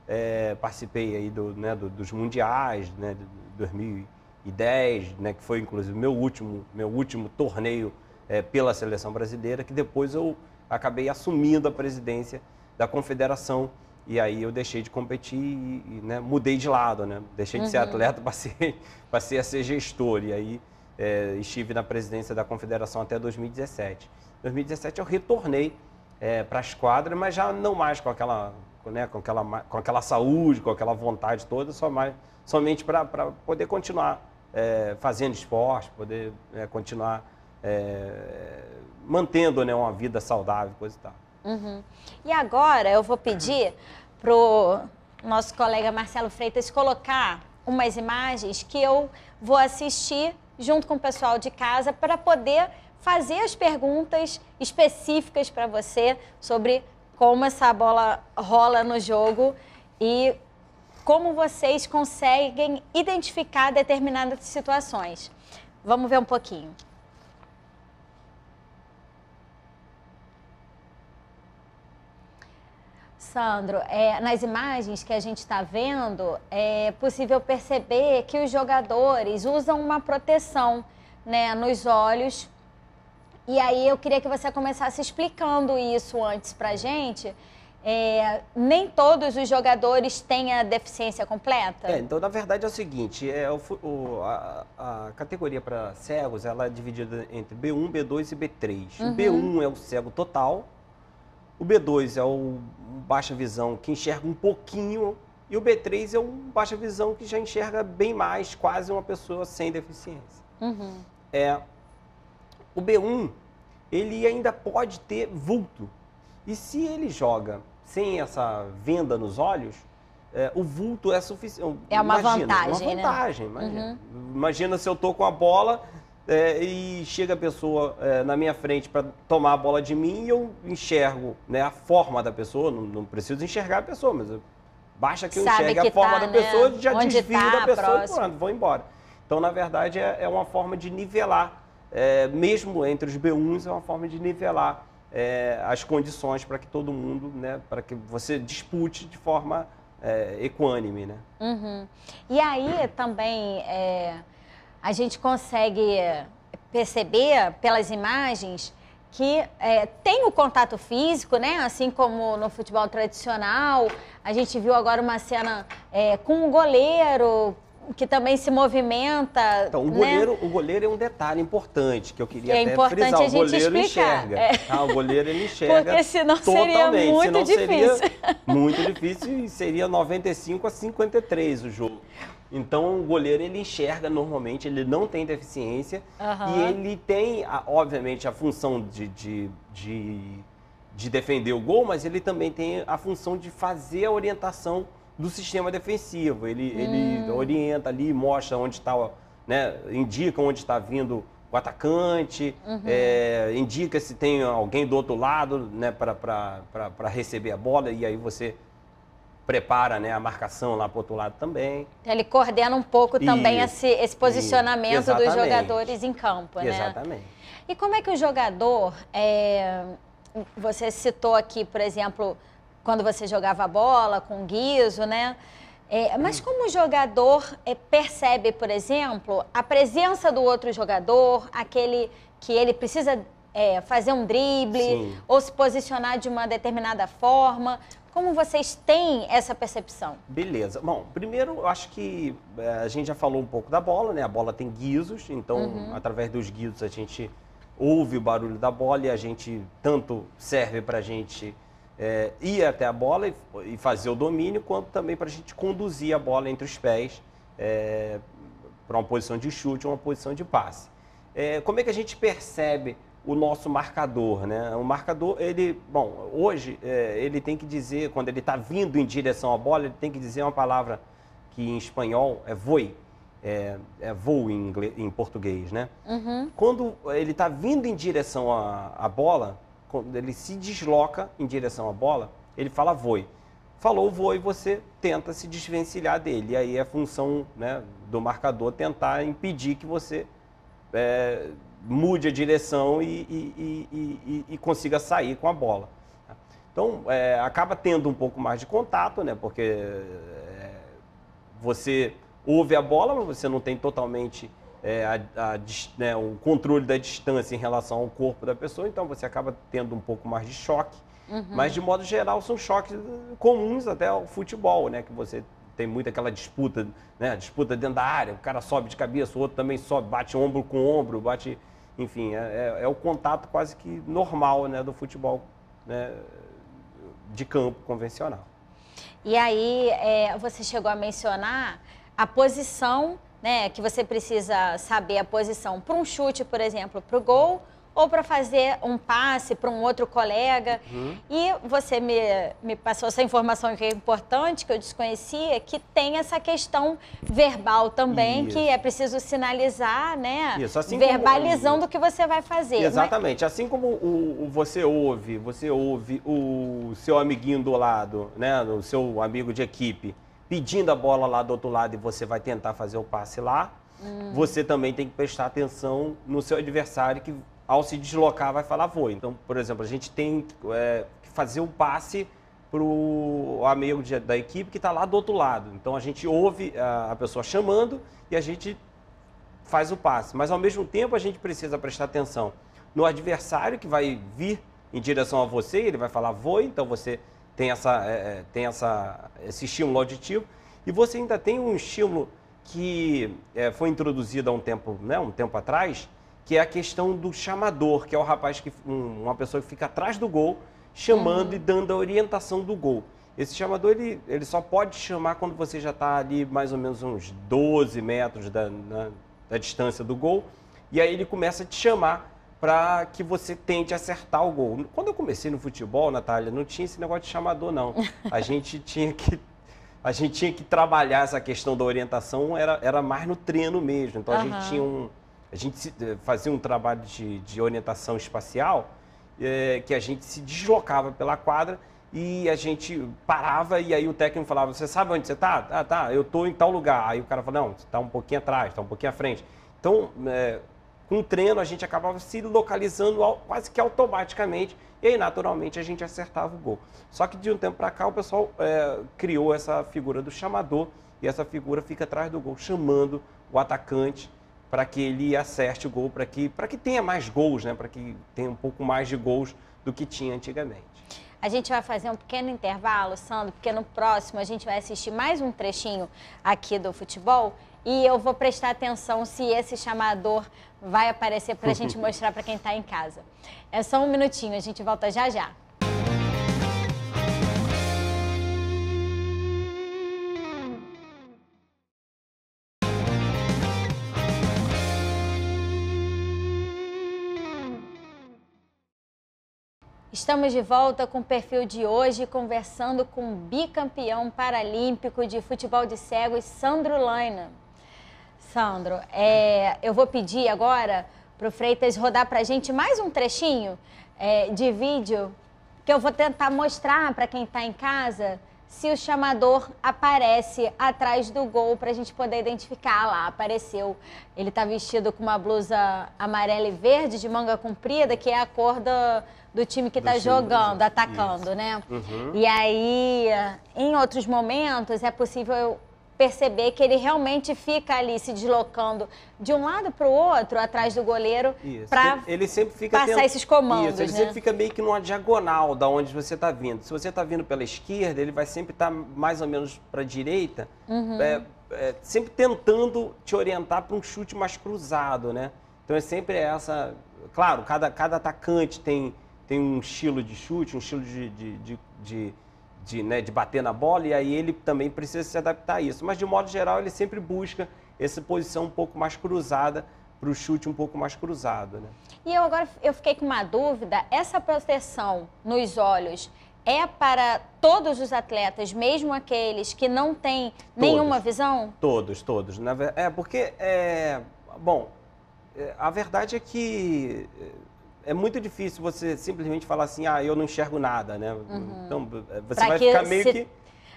é, participei aí do, né, do, dos mundiais, né, de 2010, né, que foi inclusive meu último, meu último torneio é, pela seleção brasileira, que depois eu acabei assumindo a presidência da confederação e aí eu deixei de competir e, e né, mudei de lado, né? Deixei de ser uhum. atleta, passei, passei a ser gestor. E aí é, estive na presidência da confederação até 2017. Em 2017 eu retornei é, para as quadras, mas já não mais com aquela, né, com aquela, com aquela saúde, com aquela vontade toda, só mais, somente para poder continuar é, fazendo esporte, poder né, continuar é, mantendo né, uma vida saudável, coisa e tal. Uhum. E agora eu vou pedir pro nosso colega Marcelo Freitas colocar umas imagens que eu vou assistir junto com o pessoal de casa para poder fazer as perguntas específicas para você sobre como essa bola rola no jogo e como vocês conseguem identificar determinadas situações. Vamos ver um pouquinho. Sandro, é, nas imagens que a gente está vendo, é possível perceber que os jogadores usam uma proteção né, nos olhos. E aí eu queria que você começasse explicando isso antes para a gente. É, nem todos os jogadores têm a deficiência completa? É, então, na verdade, é o seguinte, é, o, o, a, a, categoria para cegos, ela é dividida entre B1, B2 e B3. Uhum. B1 é o cego total, o B2 é o baixa visão que enxerga um pouquinho e o B3 é o baixa visão que já enxerga bem mais, quase uma pessoa sem deficiência. Uhum. É, o B1, ele ainda pode ter vulto. E se ele joga sem essa venda nos olhos, é, o vulto é suficiente. É uma imagina, vantagem. Uma vantagem, né? imagina. Uhum. Imagina se eu tô com a bola é, e chega a pessoa é, na minha frente para tomar a bola de mim e eu enxergo né, a forma da pessoa, não, não preciso enxergar a pessoa, mas basta que eu Sabe enxergue que a forma tá, da né? pessoa, já Onde desvio tá, da pessoa próximo. e pronto, vou embora. Então, na verdade, é, é uma forma de nivelar, é, mesmo entre os B1s, é uma forma de nivelar é, as condições para que todo mundo, né, para que você dispute de forma é, equânime. Né? Uhum. E aí também a gente consegue perceber pelas imagens que é, tem o contato físico, né? Assim como no futebol tradicional, a gente viu agora uma cena é, com um goleiro que também se movimenta. Então, o né? goleiro, né? o goleiro é um detalhe importante que eu queria é até importante frisar. a gente goleiro explicar. enxerga. É. Ah, o goleiro ele enxerga. Porque senão totalmente. seria muito senão difícil. Seria muito difícil e seria 95 a 53 o jogo. Então o goleiro ele enxerga normalmente, ele não tem deficiência uhum. e ele tem, obviamente, a função de, de, de, de, defender o gol, mas ele também tem a função de fazer a orientação do sistema defensivo. Ele, hum. ele orienta ali, mostra onde está, né, indica onde está vindo o atacante, uhum. é, indica se tem alguém do outro lado né, para receber a bola e aí você prepara né, a marcação lá para outro lado também. Então, ele coordena um pouco e, também esse, esse posicionamento e, dos jogadores em campo, né? Exatamente. E como é que o jogador, é, você citou aqui, por exemplo, quando você jogava bola com guiso, né? É, mas hum. como o jogador é, percebe, por exemplo, a presença do outro jogador, aquele que ele precisa é, fazer um drible Sim. ou se posicionar de uma determinada forma? Como vocês têm essa percepção? Beleza. Bom, primeiro eu acho que eh, a gente já falou um pouco da bola, né? A bola tem guizos, então uhum. através dos guizos a gente ouve o barulho da bola e a gente tanto serve para a gente é, ir até a bola e, e, fazer o domínio, quanto também para a gente conduzir a bola entre os pés é, eh, para uma posição de chute ou uma posição de passe. É, como é que a gente percebe o nosso marcador, né? O marcador, ele, bom, hoje é, ele tem que dizer, quando ele está vindo em direção à bola, ele tem que dizer uma palavra que em espanhol é voe, é, é voo em, inglês, em português, né? Uhum. Quando ele está vindo em direção à, à bola, quando ele se desloca em direção à bola, ele fala voe. Falou voe, você tenta se desvencilhar dele. E aí é função né, do marcador tentar impedir que você... É, mude a direção e, e, e consiga sair com a bola. Então, é, acaba tendo um pouco mais de contato, né? Porque é, você ouve a bola, mas você não tem totalmente é, a, a, né, o controle da distância em relação ao corpo da pessoa, então você acaba tendo um pouco mais de choque. Uhum. Mas, de modo geral, são choques comuns até ao futebol, né? Que você tem muito aquela disputa, né? Disputa dentro da área, o cara sobe de cabeça, o outro também sobe, bate ombro com ombro, bate enfim, é, é, é, o contato quase que normal né, do futebol né, de campo convencional. E aí, é, você chegou a mencionar a posição né, que você precisa saber a posição para um chute, por exemplo, para o gol ou para fazer um passe para um outro colega. Uhum. E você me, me passou essa informação que é importante, que eu desconhecia, é que tem essa questão verbal também, Isso. que é preciso sinalizar, né? Isso, assim Verbalizando como... o que você vai fazer. Né? Exatamente. Mas... Assim como o, o, você ouve, você ouve o seu amiguinho do lado, né? O seu amigo de equipe pedindo a bola lá do outro lado e você vai tentar fazer o passe lá. Hum. Você também tem que prestar atenção no seu adversário que ao se deslocar, vai falar vou Então, por exemplo, a gente tem é, que fazer o um passe para o amigo de, da equipe que está lá do outro lado. Então, a gente ouve a, a pessoa chamando e a gente faz o passe. Mas, ao mesmo tempo, a gente precisa prestar atenção no adversário que vai vir em direção a você, ele vai falar vou então você tem, essa, é, é tem essa, esse estímulo auditivo. E você ainda tem um estímulo que é, foi introduzido há um tempo, né, um tempo atrás, que é a questão do chamador, que é o rapaz que um, uma pessoa que fica atrás do gol chamando uhum. e dando a orientação do gol. Esse chamador ele, ele só pode chamar quando você já está ali mais ou menos uns 12 metros da, na, da distância do gol e aí ele começa a te chamar para que você tente acertar o gol. Quando eu comecei no futebol, Natália, não tinha esse negócio de chamador não. A gente tinha que a gente tinha que trabalhar essa questão da orientação era, era mais no treino mesmo. Então uhum. a gente tinha um a gente eh, fazia um trabalho de, de orientação espacial, é, que a gente se deslocava pela quadra e a gente parava e aí o técnico falava, você sabe onde você está? Ah, tá, eu estou em tal lugar. Aí o cara falava, não, você está um pouquinho atrás, está um pouquinho à frente. Então, é, com o treino, a gente acabava se localizando ao, quase que automaticamente e aí, naturalmente, a gente acertava o gol. Só que de um tempo para cá, o pessoal é, criou essa figura do chamador e essa figura fica atrás do gol, chamando o atacante, para que ele acerte o gol, para que, que tenha mais gols, né? para que tenha um pouco mais de gols do que tinha antigamente. A gente vai fazer um pequeno intervalo, Sandro, porque no próximo a gente vai assistir mais um trechinho aqui do futebol e eu vou prestar atenção se esse chamador vai aparecer para a gente mostrar para quem está em casa. É só um minutinho, a gente volta já já. Estamos de volta com o perfil de hoje, conversando com o bicampeão paralímpico de futebol de cegos, Sandro Laina. Sandro, é, eu vou pedir agora para o Freitas rodar para a gente mais um trechinho é, de vídeo que eu vou tentar mostrar para quem está em casa se o chamador aparece atrás do gol para a gente poder identificar ah lá, apareceu. Ele está vestido com uma blusa amarela e verde de manga comprida, que é a cor do, do time que está jogando, atacando, né? Isso. né? Uhum. E aí, em outros momentos, é possível perceber que ele realmente fica ali se deslocando de um lado para o outro, atrás do goleiro, para passar tendo... esses comandos. Isso, ele né? sempre fica meio que numa diagonal da onde você está vindo. Se você está vindo pela esquerda, ele vai sempre estar tá mais ou menos para a direita, uhum. é, é, sempre tentando te orientar para um chute mais cruzado, né? Então é sempre essa. Claro, cada, cada atacante tem, tem um estilo de chute, um estilo de, de, de, de de, né, de bater na bola, e aí ele também precisa se adaptar a isso. Mas, de modo geral, ele sempre busca essa posição um pouco mais cruzada para o chute um pouco mais cruzado. Né? E eu agora eu fiquei com uma dúvida: essa proteção nos olhos é para todos os atletas, mesmo aqueles que não têm todos, nenhuma visão? Todos, todos. É porque, é, bom, é, a verdade é que é muito difícil você simplesmente falar assim, ah, eu não enxergo nada, né? Uhum. Então, eh, você pra vai ficar meio que...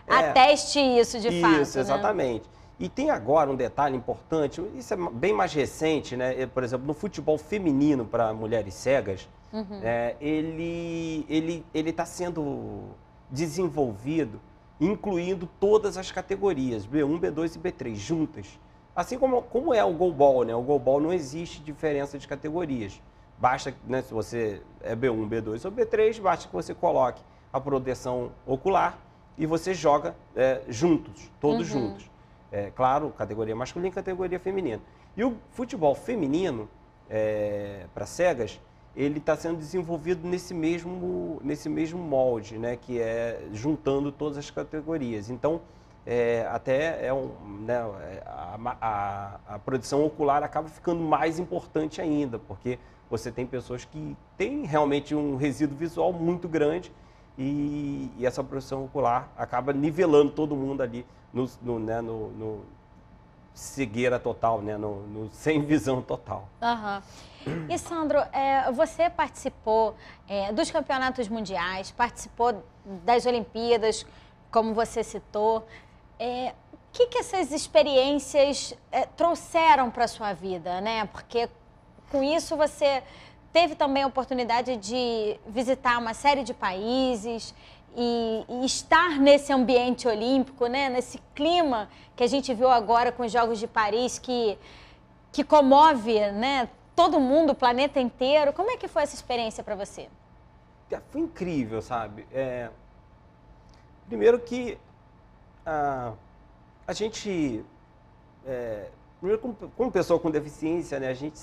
É, ateste isso, de isso, fato. Isso, né? exatamente. Né? E tem agora um detalhe importante, isso é bem mais recente, né? Por exemplo, no futebol feminino para mulheres cegas, uhum. é, ele ele ele está sendo desenvolvido, incluindo todas as categorias B1, B2 e B3 juntas. Assim como como é o goalball, né? O goalball não existe diferença de categorias. Basta, né, se você é B1, B2 ou B3, basta que você coloque a proteção ocular e você joga é, juntos, todos uhum. juntos. É, claro, categoria masculina e categoria feminina. E o futebol feminino, é, para cegas, ele está sendo desenvolvido nesse mesmo, nesse mesmo molde, né, que é juntando todas as categorias. Então, é, até é um, né, a, a, a, produção ocular acaba ficando mais importante ainda, porque você tem pessoas que têm realmente um resíduo visual muito grande e, e essa produção ocular acaba nivelando todo mundo ali no, no, né, no, no cegueira total, né? No, no, sem visão total. Uhum. E Sandro, é, você participou é, dos campeonatos mundiais, participou das Olimpíadas, como você citou. É, o que, que essas experiências é, trouxeram para sua vida, né? Porque com isso você teve também a oportunidade de visitar uma série de países e, e, estar nesse ambiente olímpico, né? Nesse clima que a gente viu agora com os Jogos de Paris que que comove, né? Todo mundo, o planeta inteiro. Como é que foi essa experiência para você? Foi incrível, sabe? É... Primeiro que a, a gente, é, como, pessoa com deficiência, né, a gente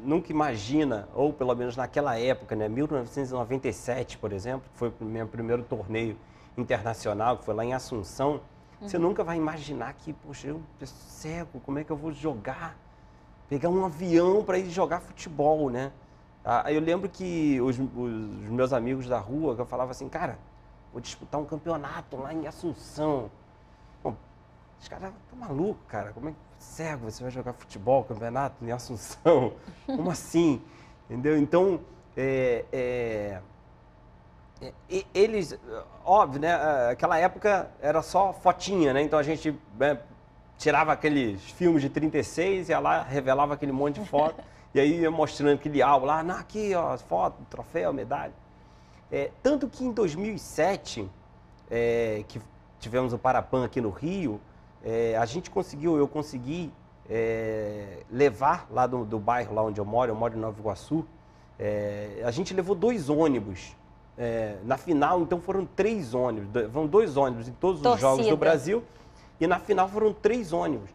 nunca imagina, ou pelo menos naquela época, né, 1997, por exemplo, que foi o meu primeiro torneio internacional, que foi lá em Assunção, uhum. você nunca vai imaginar que, poxa, eu cego, como é que eu vou jogar? Pegar um avião para ir jogar futebol, né? Aí eu lembro que os, os meus amigos da rua, que eu falava assim, cara, vou disputar um campeonato lá em Assunção. Os caras, tá maluco, cara? Como é que cego você vai jogar futebol, campeonato em Assunção? Como assim? Entendeu? Então, é, é, é, eles, óbvio, né? Aquela época era só fotinha, né? Então a gente né, tirava aqueles filmes de 36, ia lá, revelava aquele monte de foto, e aí ia mostrando aquele álbum lá, não, aqui, ó, foto, troféu, medalha. É, tanto que em 2007, é, que tivemos o Parapan aqui no Rio, é, a gente conseguiu, eu consegui é, levar lá do, do, bairro, lá onde eu moro, eu moro em Nova Iguaçu, é, a gente levou dois ônibus. É, na final, então, foram três ônibus, vão dois ônibus em todos Torcida. os jogos do Brasil, e na final foram três ônibus.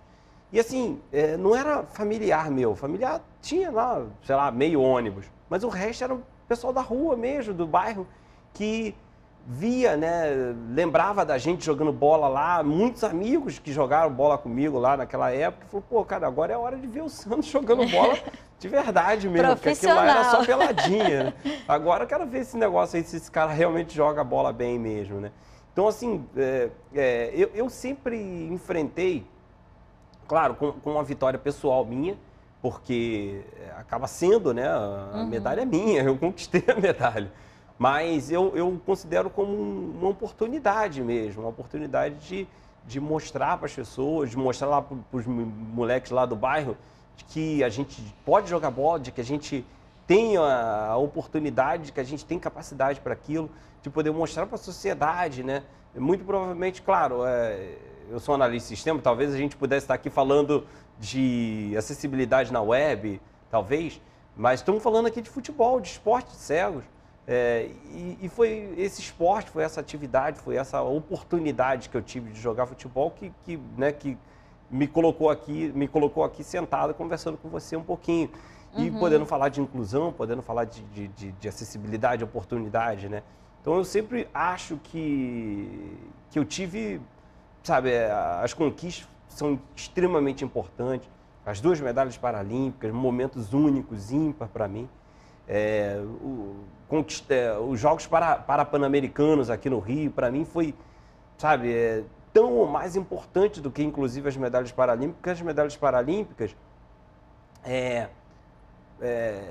E assim, é, não era familiar meu, familiar tinha lá, sei lá, meio ônibus, mas o resto era o pessoal da rua mesmo, do bairro, que via, né, lembrava da gente jogando bola lá, muitos amigos que jogaram bola comigo lá naquela época, falou, pô, cara, agora é hora de ver o Santos jogando bola de verdade mesmo, porque aquilo lá era só peladinha. Né? Agora eu quero ver esse negócio aí, se esse cara realmente joga a bola bem mesmo, né? Então, assim, é, é, eu, eu, sempre enfrentei, claro, com, com uma vitória pessoal minha, porque é, acaba sendo, né, a uhum. medalha é minha, eu conquistei a medalha. Mas eu, eu considero como uma oportunidade mesmo, uma oportunidade de, de mostrar para as pessoas, de mostrar lá para os moleques lá do bairro que a gente pode jogar bola, de que a gente tem a oportunidade, que a gente tem capacidade para aquilo, de poder mostrar para a sociedade, né? Muito provavelmente, claro, é, eu sou analista de sistema, talvez a gente pudesse estar aqui falando de acessibilidade na web, talvez, mas estamos falando aqui de futebol, de esporte de cegos. É, e, e, foi esse esporte, foi essa atividade, foi essa oportunidade que eu tive de jogar futebol que, que, né, que me colocou aqui, me colocou aqui sentado conversando com você um pouquinho. E uhum. podendo falar de inclusão, podendo falar de, de, de, de acessibilidade, oportunidade, né? Então eu sempre acho que, que eu tive, sabe, é, as conquistas são extremamente importantes. As duas medalhas paralímpicas, momentos únicos, ímpar para mim. É, o, é, os Jogos para, para Pan-Americanos aqui no Rio, para mim foi, sabe, é, tão mais importante do que inclusive as medalhas paralímpicas. As medalhas paralímpicas, é, é,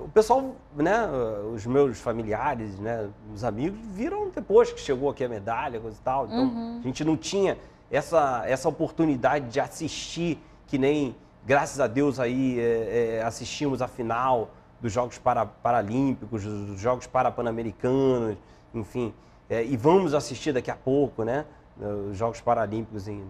o pessoal, né, os meus familiares, né, os amigos, viram depois que chegou aqui a medalha, coisa e tal. Então, uhum. a gente não tinha essa, essa oportunidade de assistir, que nem, graças a Deus, aí é, é assistimos a final dos Jogos para, Paralímpicos, dos Jogos Parapan-Americanos, enfim. É, e vamos assistir daqui a pouco, né? Os Jogos Paralímpicos em,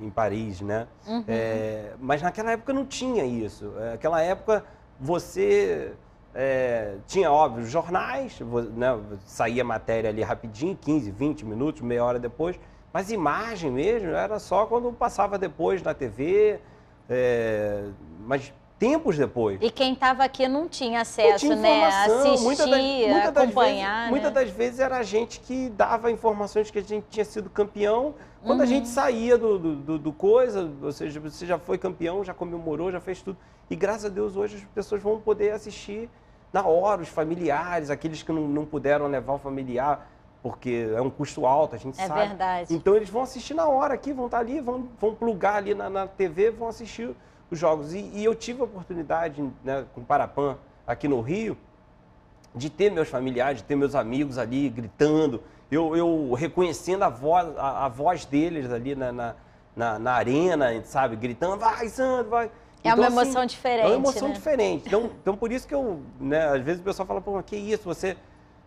em Paris, né? Uhum. É, mas naquela época não tinha isso. Naquela é, época você é, tinha, óbvio, jornais, né? saía matéria ali rapidinho, 15, 20 minutos, meia hora depois. Mas imagem mesmo era só quando passava depois na TV. É, mas tempos depois. E quem estava aqui não tinha acesso, não tinha né? Assistia, muita das, muita das acompanhar. Vezes, né? Muitas das vezes era a gente que dava informações que a gente tinha sido campeão. Quando uhum. a gente saía do, do, do, coisa, ou seja, você já foi campeão, já comemorou, já fez tudo. E graças a Deus hoje as pessoas vão poder assistir na hora, os familiares, aqueles que não, não puderam levar o familiar, porque é um custo alto, a gente é sabe. É verdade. Então eles vão assistir na hora aqui, vão estar tá ali, vão, vão plugar ali na, na TV, vão assistir os jogos. E, e eu tive a oportunidade né, com o Parapan aqui no Rio de ter meus familiares, de ter meus amigos ali gritando, eu, eu reconhecendo a voz, a, a voz deles ali na, na, na, na, arena, sabe, gritando, vai Sandro, vai. É então, uma assim, emoção assim, diferente. É uma emoção né? diferente. Então, então, por isso que eu, né, às vezes o pessoal fala, pô, que isso, você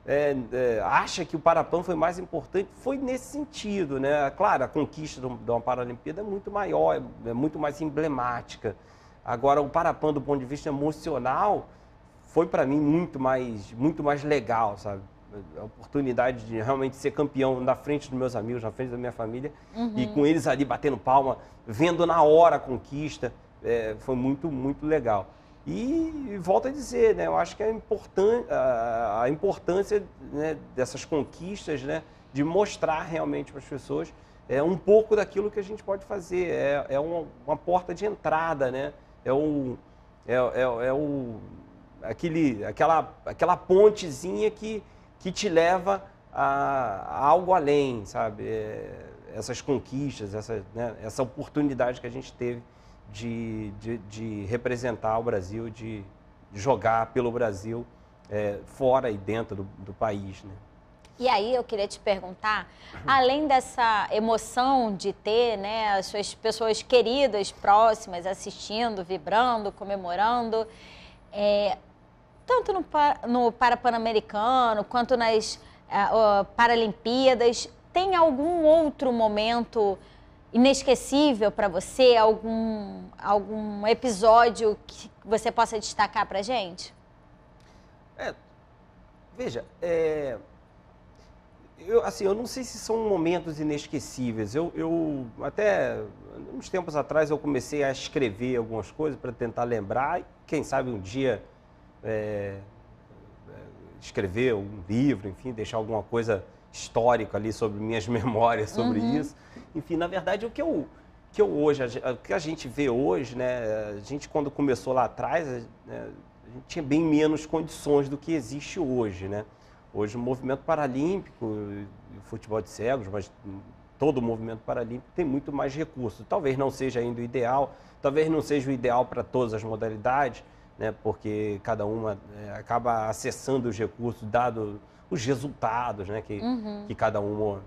é, é, acha que o Parapan foi mais importante, foi nesse sentido, né? Claro, a conquista de uma Paralimpíada é muito maior, é, é muito mais emblemática. Agora, o Parapan, do ponto de vista emocional, foi para mim muito mais, muito mais legal, sabe? A oportunidade de realmente ser campeão na frente dos meus amigos, na frente da minha família, uhum. e com eles ali batendo palma, vendo na hora a conquista, é, foi muito, muito legal. E, volto a dizer, né, eu acho que é importan a, a importância né, dessas conquistas, né, de mostrar realmente para as pessoas é, um pouco daquilo que a gente pode fazer, é, é uma, uma porta de entrada, né, é, o, é, é, é o, aquele, aquela, aquela pontezinha que, que te leva a, a algo além, sabe? É, essas conquistas, essa, né, essa oportunidade que a gente teve de, de, de representar o Brasil, de jogar pelo Brasil é, fora e dentro do, do país. Né? E aí eu queria te perguntar, além dessa emoção de ter né, as suas pessoas queridas, próximas, assistindo, vibrando, comemorando, é, tanto no, no Parapan-Americano quanto nas uh, Paralimpíadas, tem algum outro momento inesquecível para você, algum, algum episódio que você possa destacar para gente? É, veja, é, eu, assim, eu não sei se são momentos inesquecíveis. Eu, eu até uns tempos atrás eu comecei a escrever algumas coisas para tentar lembrar. Quem sabe um dia é, é, escrever um livro, enfim, deixar alguma coisa histórico ali sobre minhas memórias sobre uhum. isso. Enfim, na verdade, o que eu que eu hoje, o que a gente vê hoje, né, a gente quando começou lá atrás, a, né, a gente tinha bem menos condições do que existe hoje, né? Hoje o movimento paralímpico, o futebol de cegos, mas todo o movimento paralímpico tem muito mais recursos. Talvez não seja ainda o ideal, talvez não seja o ideal para todas as modalidades, né, porque cada uma é, acaba acessando os recursos dado os resultados né, que, uhum. que cada um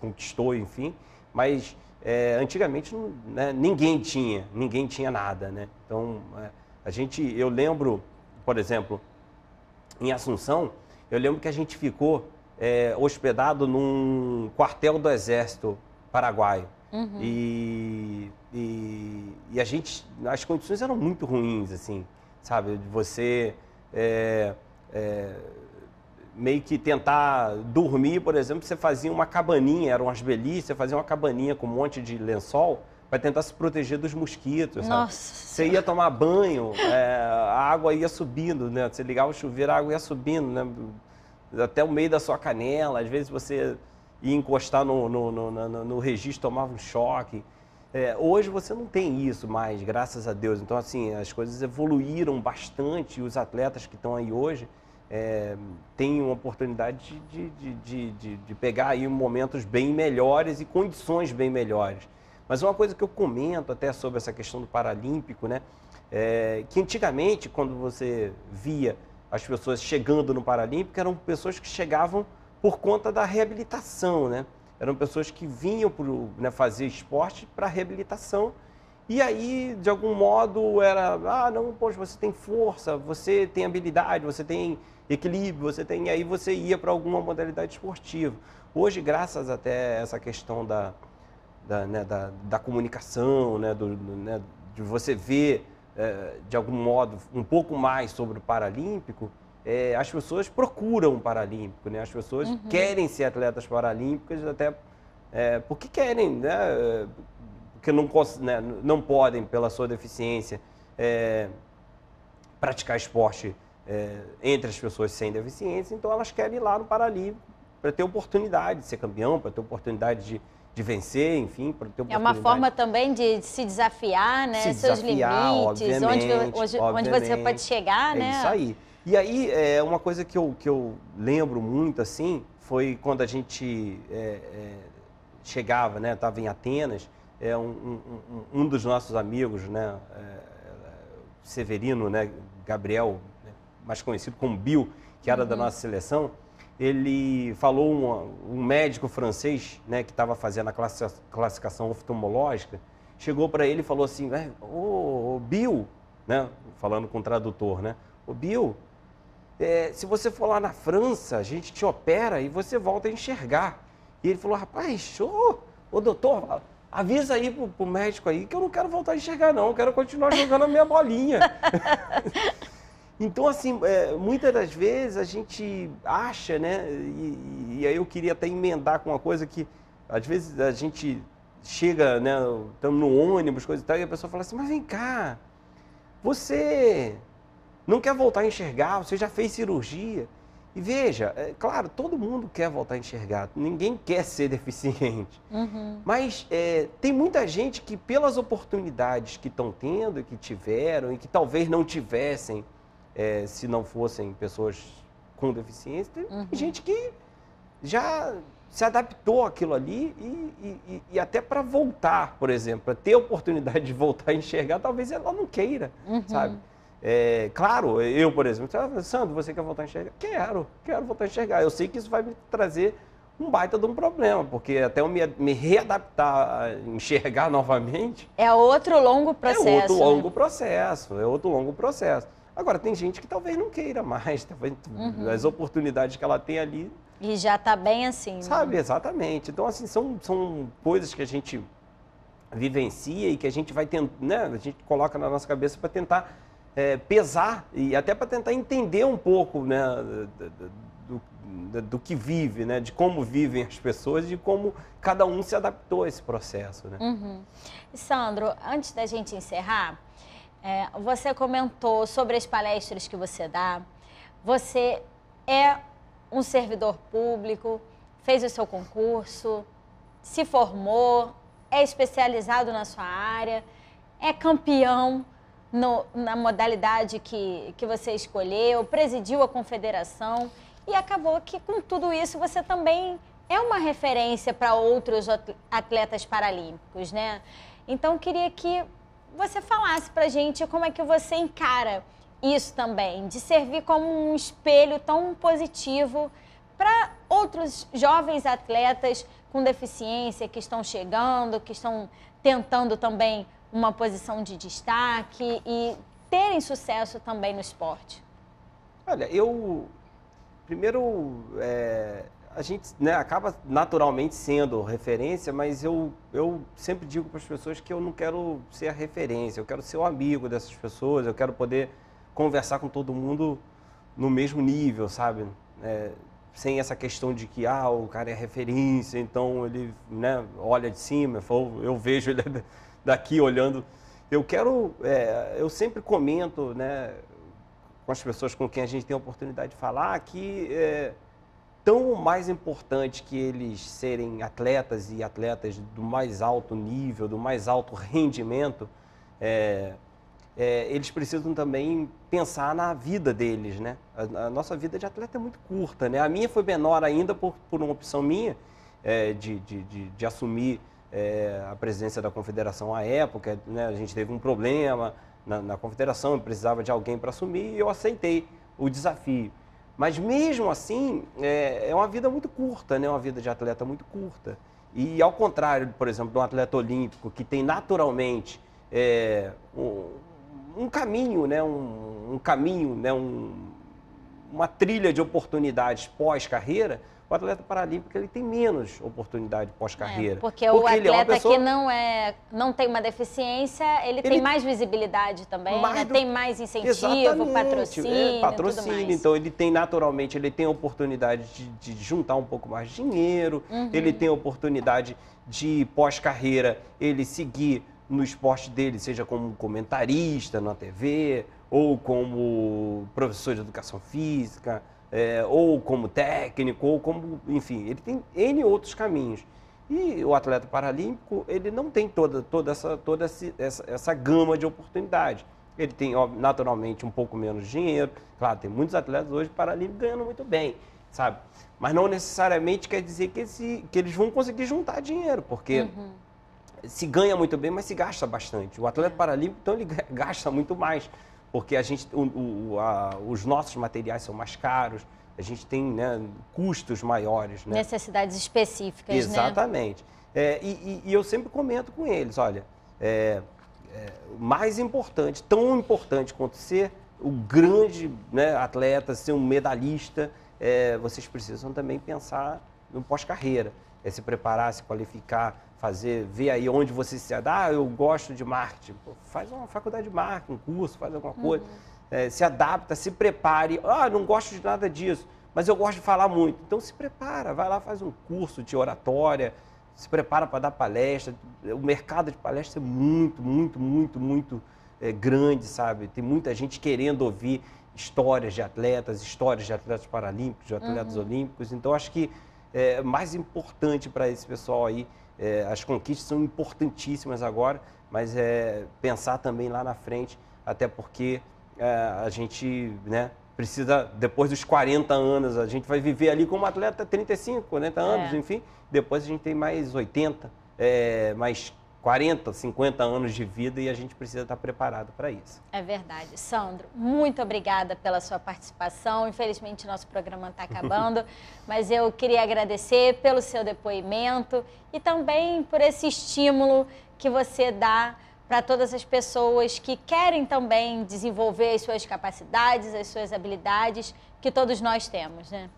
conquistou, enfim. Mas é, antigamente né, ninguém tinha, ninguém tinha nada. Né? Então, é, a gente, eu lembro, por exemplo, em Assunção, eu lembro que a gente ficou é, hospedado num quartel do Exército Paraguaio. Uhum. E, e, e, a gente, as condições eram muito ruins, assim, sabe? De Você é, é, meio que tentar dormir, por exemplo, você fazia uma cabaninha, eram as belices, você fazia uma cabaninha com um monte de lençol para tentar se proteger dos mosquitos. Nossa. Você ia tomar banho, é, a água ia subindo, né? Você ligava o chuveiro, a água ia subindo, né? Até o meio da sua canela. Às vezes você ia encostar no, no, no, no, no registro, tomava um choque. É, hoje você não tem isso mais, graças a Deus. Então, assim, as coisas evoluíram bastante. Os atletas que estão aí hoje é, tem uma oportunidade de, de, de, de, de pegar aí momentos bem melhores e condições bem melhores. Mas uma coisa que eu comento até sobre essa questão do Paralímpico, né? É, que antigamente, quando você via as pessoas chegando no Paralímpico, eram pessoas que chegavam por conta da reabilitação, né? Eram pessoas que vinham pro, né, fazer esporte para reabilitação. E aí, de algum modo, era, ah, não, poxa, você tem força, você tem habilidade, você tem equilíbrio você tem, e aí você ia para alguma modalidade esportiva. Hoje, graças até essa questão da, da, né, da, da comunicação, né, do, do, né, de você ver, é, de algum modo, um pouco mais sobre o Paralímpico, é, as pessoas procuram o Paralímpico, né? as pessoas uhum. querem ser atletas paralímpicas, até é, porque querem, né? porque não, né, não podem, pela sua deficiência, é, praticar esporte é, entre as pessoas sem deficiência, então elas querem ir lá no Paralímpico para ter oportunidade de ser campeão, para ter oportunidade de, de vencer, enfim, para ter oportunidade. É uma forma também de, de se desafiar, né? Se Seus desafiar, limites, onde, hoje, onde, você pode chegar, é né? Isso aí. E aí, é, uma coisa que eu, que eu lembro muito, assim, foi quando a gente é, é, chegava, né? Estava em Atenas, é, um, um, um dos nossos amigos, né? É, é, Severino, né? Gabriel mais conhecido como Bill, que era uhum. da nossa seleção, ele falou, um médico francês né, que estava fazendo a classificação oftalmológica, chegou para ele e falou assim, né, ô Bill, né, falando com o tradutor, né, ô Bill, é, se você for lá na França, a gente te opera e você volta a enxergar. E ele falou, rapaz, ô, ô doutor, avisa aí pro, pro médico aí que eu não quero voltar a enxergar não, eu quero continuar jogando a minha bolinha. Então, assim, é, muitas das vezes a gente acha, né? E, e, aí eu queria até emendar com uma coisa que às vezes a gente chega, né? Estamos no ônibus, coisa e tal, e a pessoa fala assim: Mas vem cá, você não quer voltar a enxergar, você já fez cirurgia. E veja, é, claro, todo mundo quer voltar a enxergar, ninguém quer ser deficiente. Uhum. Mas é, tem muita gente que, pelas oportunidades que estão tendo, que tiveram e que talvez não tivessem, é, se não fossem pessoas com deficiência. Tem uhum. gente que já se adaptou àquilo ali e, e, e até para voltar, por exemplo, para ter a oportunidade de voltar a enxergar, talvez ela não queira, uhum. sabe? É, claro, eu, por exemplo, Sandro, você quer voltar a enxergar? Quero, quero voltar a enxergar. Eu sei que isso vai me trazer um baita de um problema, porque até eu me, me readaptar a enxergar novamente. É outro é né? longo processo. É outro longo né? processo, é outro longo processo. Agora, tem gente que talvez não queira mais, talvez uhum. as oportunidades que ela tem ali. E já está bem assim. Né? Sabe, né? exatamente. Então, assim, são, são coisas que a gente vivencia e que a gente vai tentar, né? A gente coloca na nossa cabeça para tentar é, pesar e até para tentar entender um pouco, né? Do, do, do, que vive, né? De como vivem as pessoas e como cada um se adaptou a esse processo, né? Uhum. Sandro, antes da gente encerrar, é, você comentou sobre as palestras que você dá. Você é um servidor público, fez o seu concurso, se formou, é especializado na sua área, é campeão no, na modalidade que, que você escolheu, presidiu a confederação e acabou que com tudo isso você também é uma referência para outros atletas paralímpicos, né? Então queria que você falasse pra gente como é que você encara isso também, de servir como um espelho tão positivo para outros jovens atletas com deficiência que estão chegando, que estão tentando também uma posição de destaque e terem sucesso também no esporte? Olha, eu primeiro é, a gente né, acaba naturalmente sendo referência, mas eu, eu sempre digo para as pessoas que eu não quero ser a referência, eu quero ser o um amigo dessas pessoas, eu quero poder conversar com todo mundo no mesmo nível, sabe? É, sem essa questão de que ah, o cara é referência, então ele né, olha de cima, eu vejo ele daqui olhando. Eu quero, é, eu sempre comento né, com as pessoas com quem a gente tem a oportunidade de falar que. É, tão mais importante que eles serem atletas e atletas do mais alto nível, do mais alto rendimento, é, é, eles precisam também pensar na vida deles, né? A, a, nossa vida de atleta é muito curta, né? A minha foi menor ainda por, por uma opção minha é, de, de, de, de, assumir é, a presidência da confederação à época, né? A gente teve um problema na, na confederação, precisava de alguém para assumir e eu aceitei o desafio. Mas mesmo assim, é, é uma vida muito curta, né? Uma vida de atleta muito curta. E ao contrário, por exemplo, de um atleta olímpico que tem naturalmente é, um, um, caminho, né? Um, um caminho, né? Um, uma trilha de oportunidades pós-carreira, o atleta paralímpico ele tem menos oportunidade pós-carreira. É, porque, porque, o é atleta é pessoa... que não, é, não tem uma deficiência, ele, ele... tem mais visibilidade também, mais né? do... tem mais incentivo, Exatamente. É, patrocínio. É, patrocínio, então ele tem naturalmente, ele tem oportunidade de, de juntar um pouco mais de dinheiro, uhum. ele tem oportunidade de pós-carreira ele seguir no esporte dele, seja como comentarista na TV ou como professor de educação física é, ou como técnico, ou como, enfim, ele tem N outros caminhos. E o atleta paralímpico, ele não tem toda, toda, essa, toda essa, essa gama de oportunidades. Ele tem, naturalmente, um pouco menos dinheiro. Claro, tem muitos atletas hoje paralímpicos ganhando muito bem, sabe? Mas não necessariamente quer dizer que, esse, que eles vão conseguir juntar dinheiro, porque uhum. se ganha muito bem, mas se gasta bastante. O atleta paralímpico, então, ele gasta muito mais porque a gente, o, o, a, os nossos materiais são mais caros, a gente tem né, custos maiores. Né? Necessidades específicas, né? Exatamente. Né? É, e, e, eu sempre comento com eles, olha, é, é, mais importante, tão importante quanto ser o grande né, atleta, ser um medalhista, é, vocês precisam também pensar no pós-carreira, é se preparar, se qualificar, fazer, ver aí onde você se adapta. Ah, eu gosto de marketing. Pô, faz uma faculdade de marketing, um curso, faz alguma uhum. coisa. Uhum. É, se adapta, se prepare. Ah, não gosto de nada disso, mas eu gosto de falar muito. Então se prepara, vai lá, faz um curso de oratória, se prepara para dar palestra. O mercado de palestra é muito, muito, muito, muito é, grande, sabe? Tem muita gente querendo ouvir histórias de atletas, histórias de atletas paralímpicos, de atletas uhum. olímpicos. Então acho que é mais importante para esse pessoal aí é, as conquistas são importantíssimas agora, mas é pensar também lá na frente, até porque é, a gente né, precisa, depois dos 40 anos, a gente vai viver ali como atleta 35, 40 anos, é. enfim. Depois a gente tem mais 80, é, mais 40, 50 anos de vida e a gente precisa estar preparado para isso. É verdade. Sandro, muito obrigada pela sua participação. Infelizmente, nosso programa está acabando, mas eu queria agradecer pelo seu depoimento e também por esse estímulo que você dá para todas as pessoas que querem também desenvolver as suas capacidades, as suas habilidades que todos nós temos, né?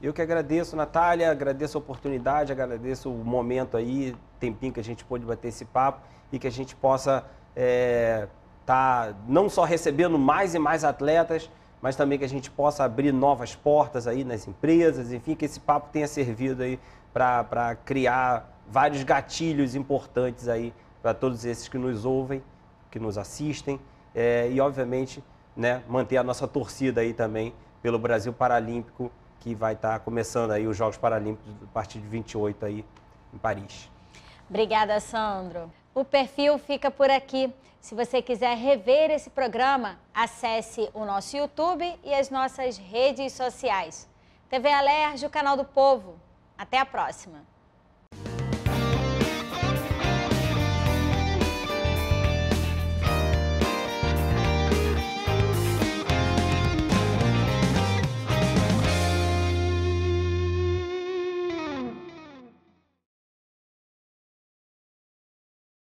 Eu que agradeço, Natália, agradeço a oportunidade, agradeço o momento aí, tempinho que a gente pôde bater esse papo e que a gente possa é, tá não só recebendo mais e mais atletas, mas também que a gente possa abrir novas portas aí nas empresas, enfim, que esse papo tenha servido aí para criar vários gatilhos importantes aí para todos esses que nos ouvem, que nos assistem é, e, obviamente, né, manter a nossa torcida aí também pelo Brasil Paralímpico que vai estar tá começando aí os Jogos Paralímpicos a partir de 28 aí em Paris. Obrigada, Sandro. O perfil fica por aqui. Se você quiser rever esse programa, acesse o nosso YouTube e as nossas redes sociais. TV Alerj, o canal do povo. Até a próxima!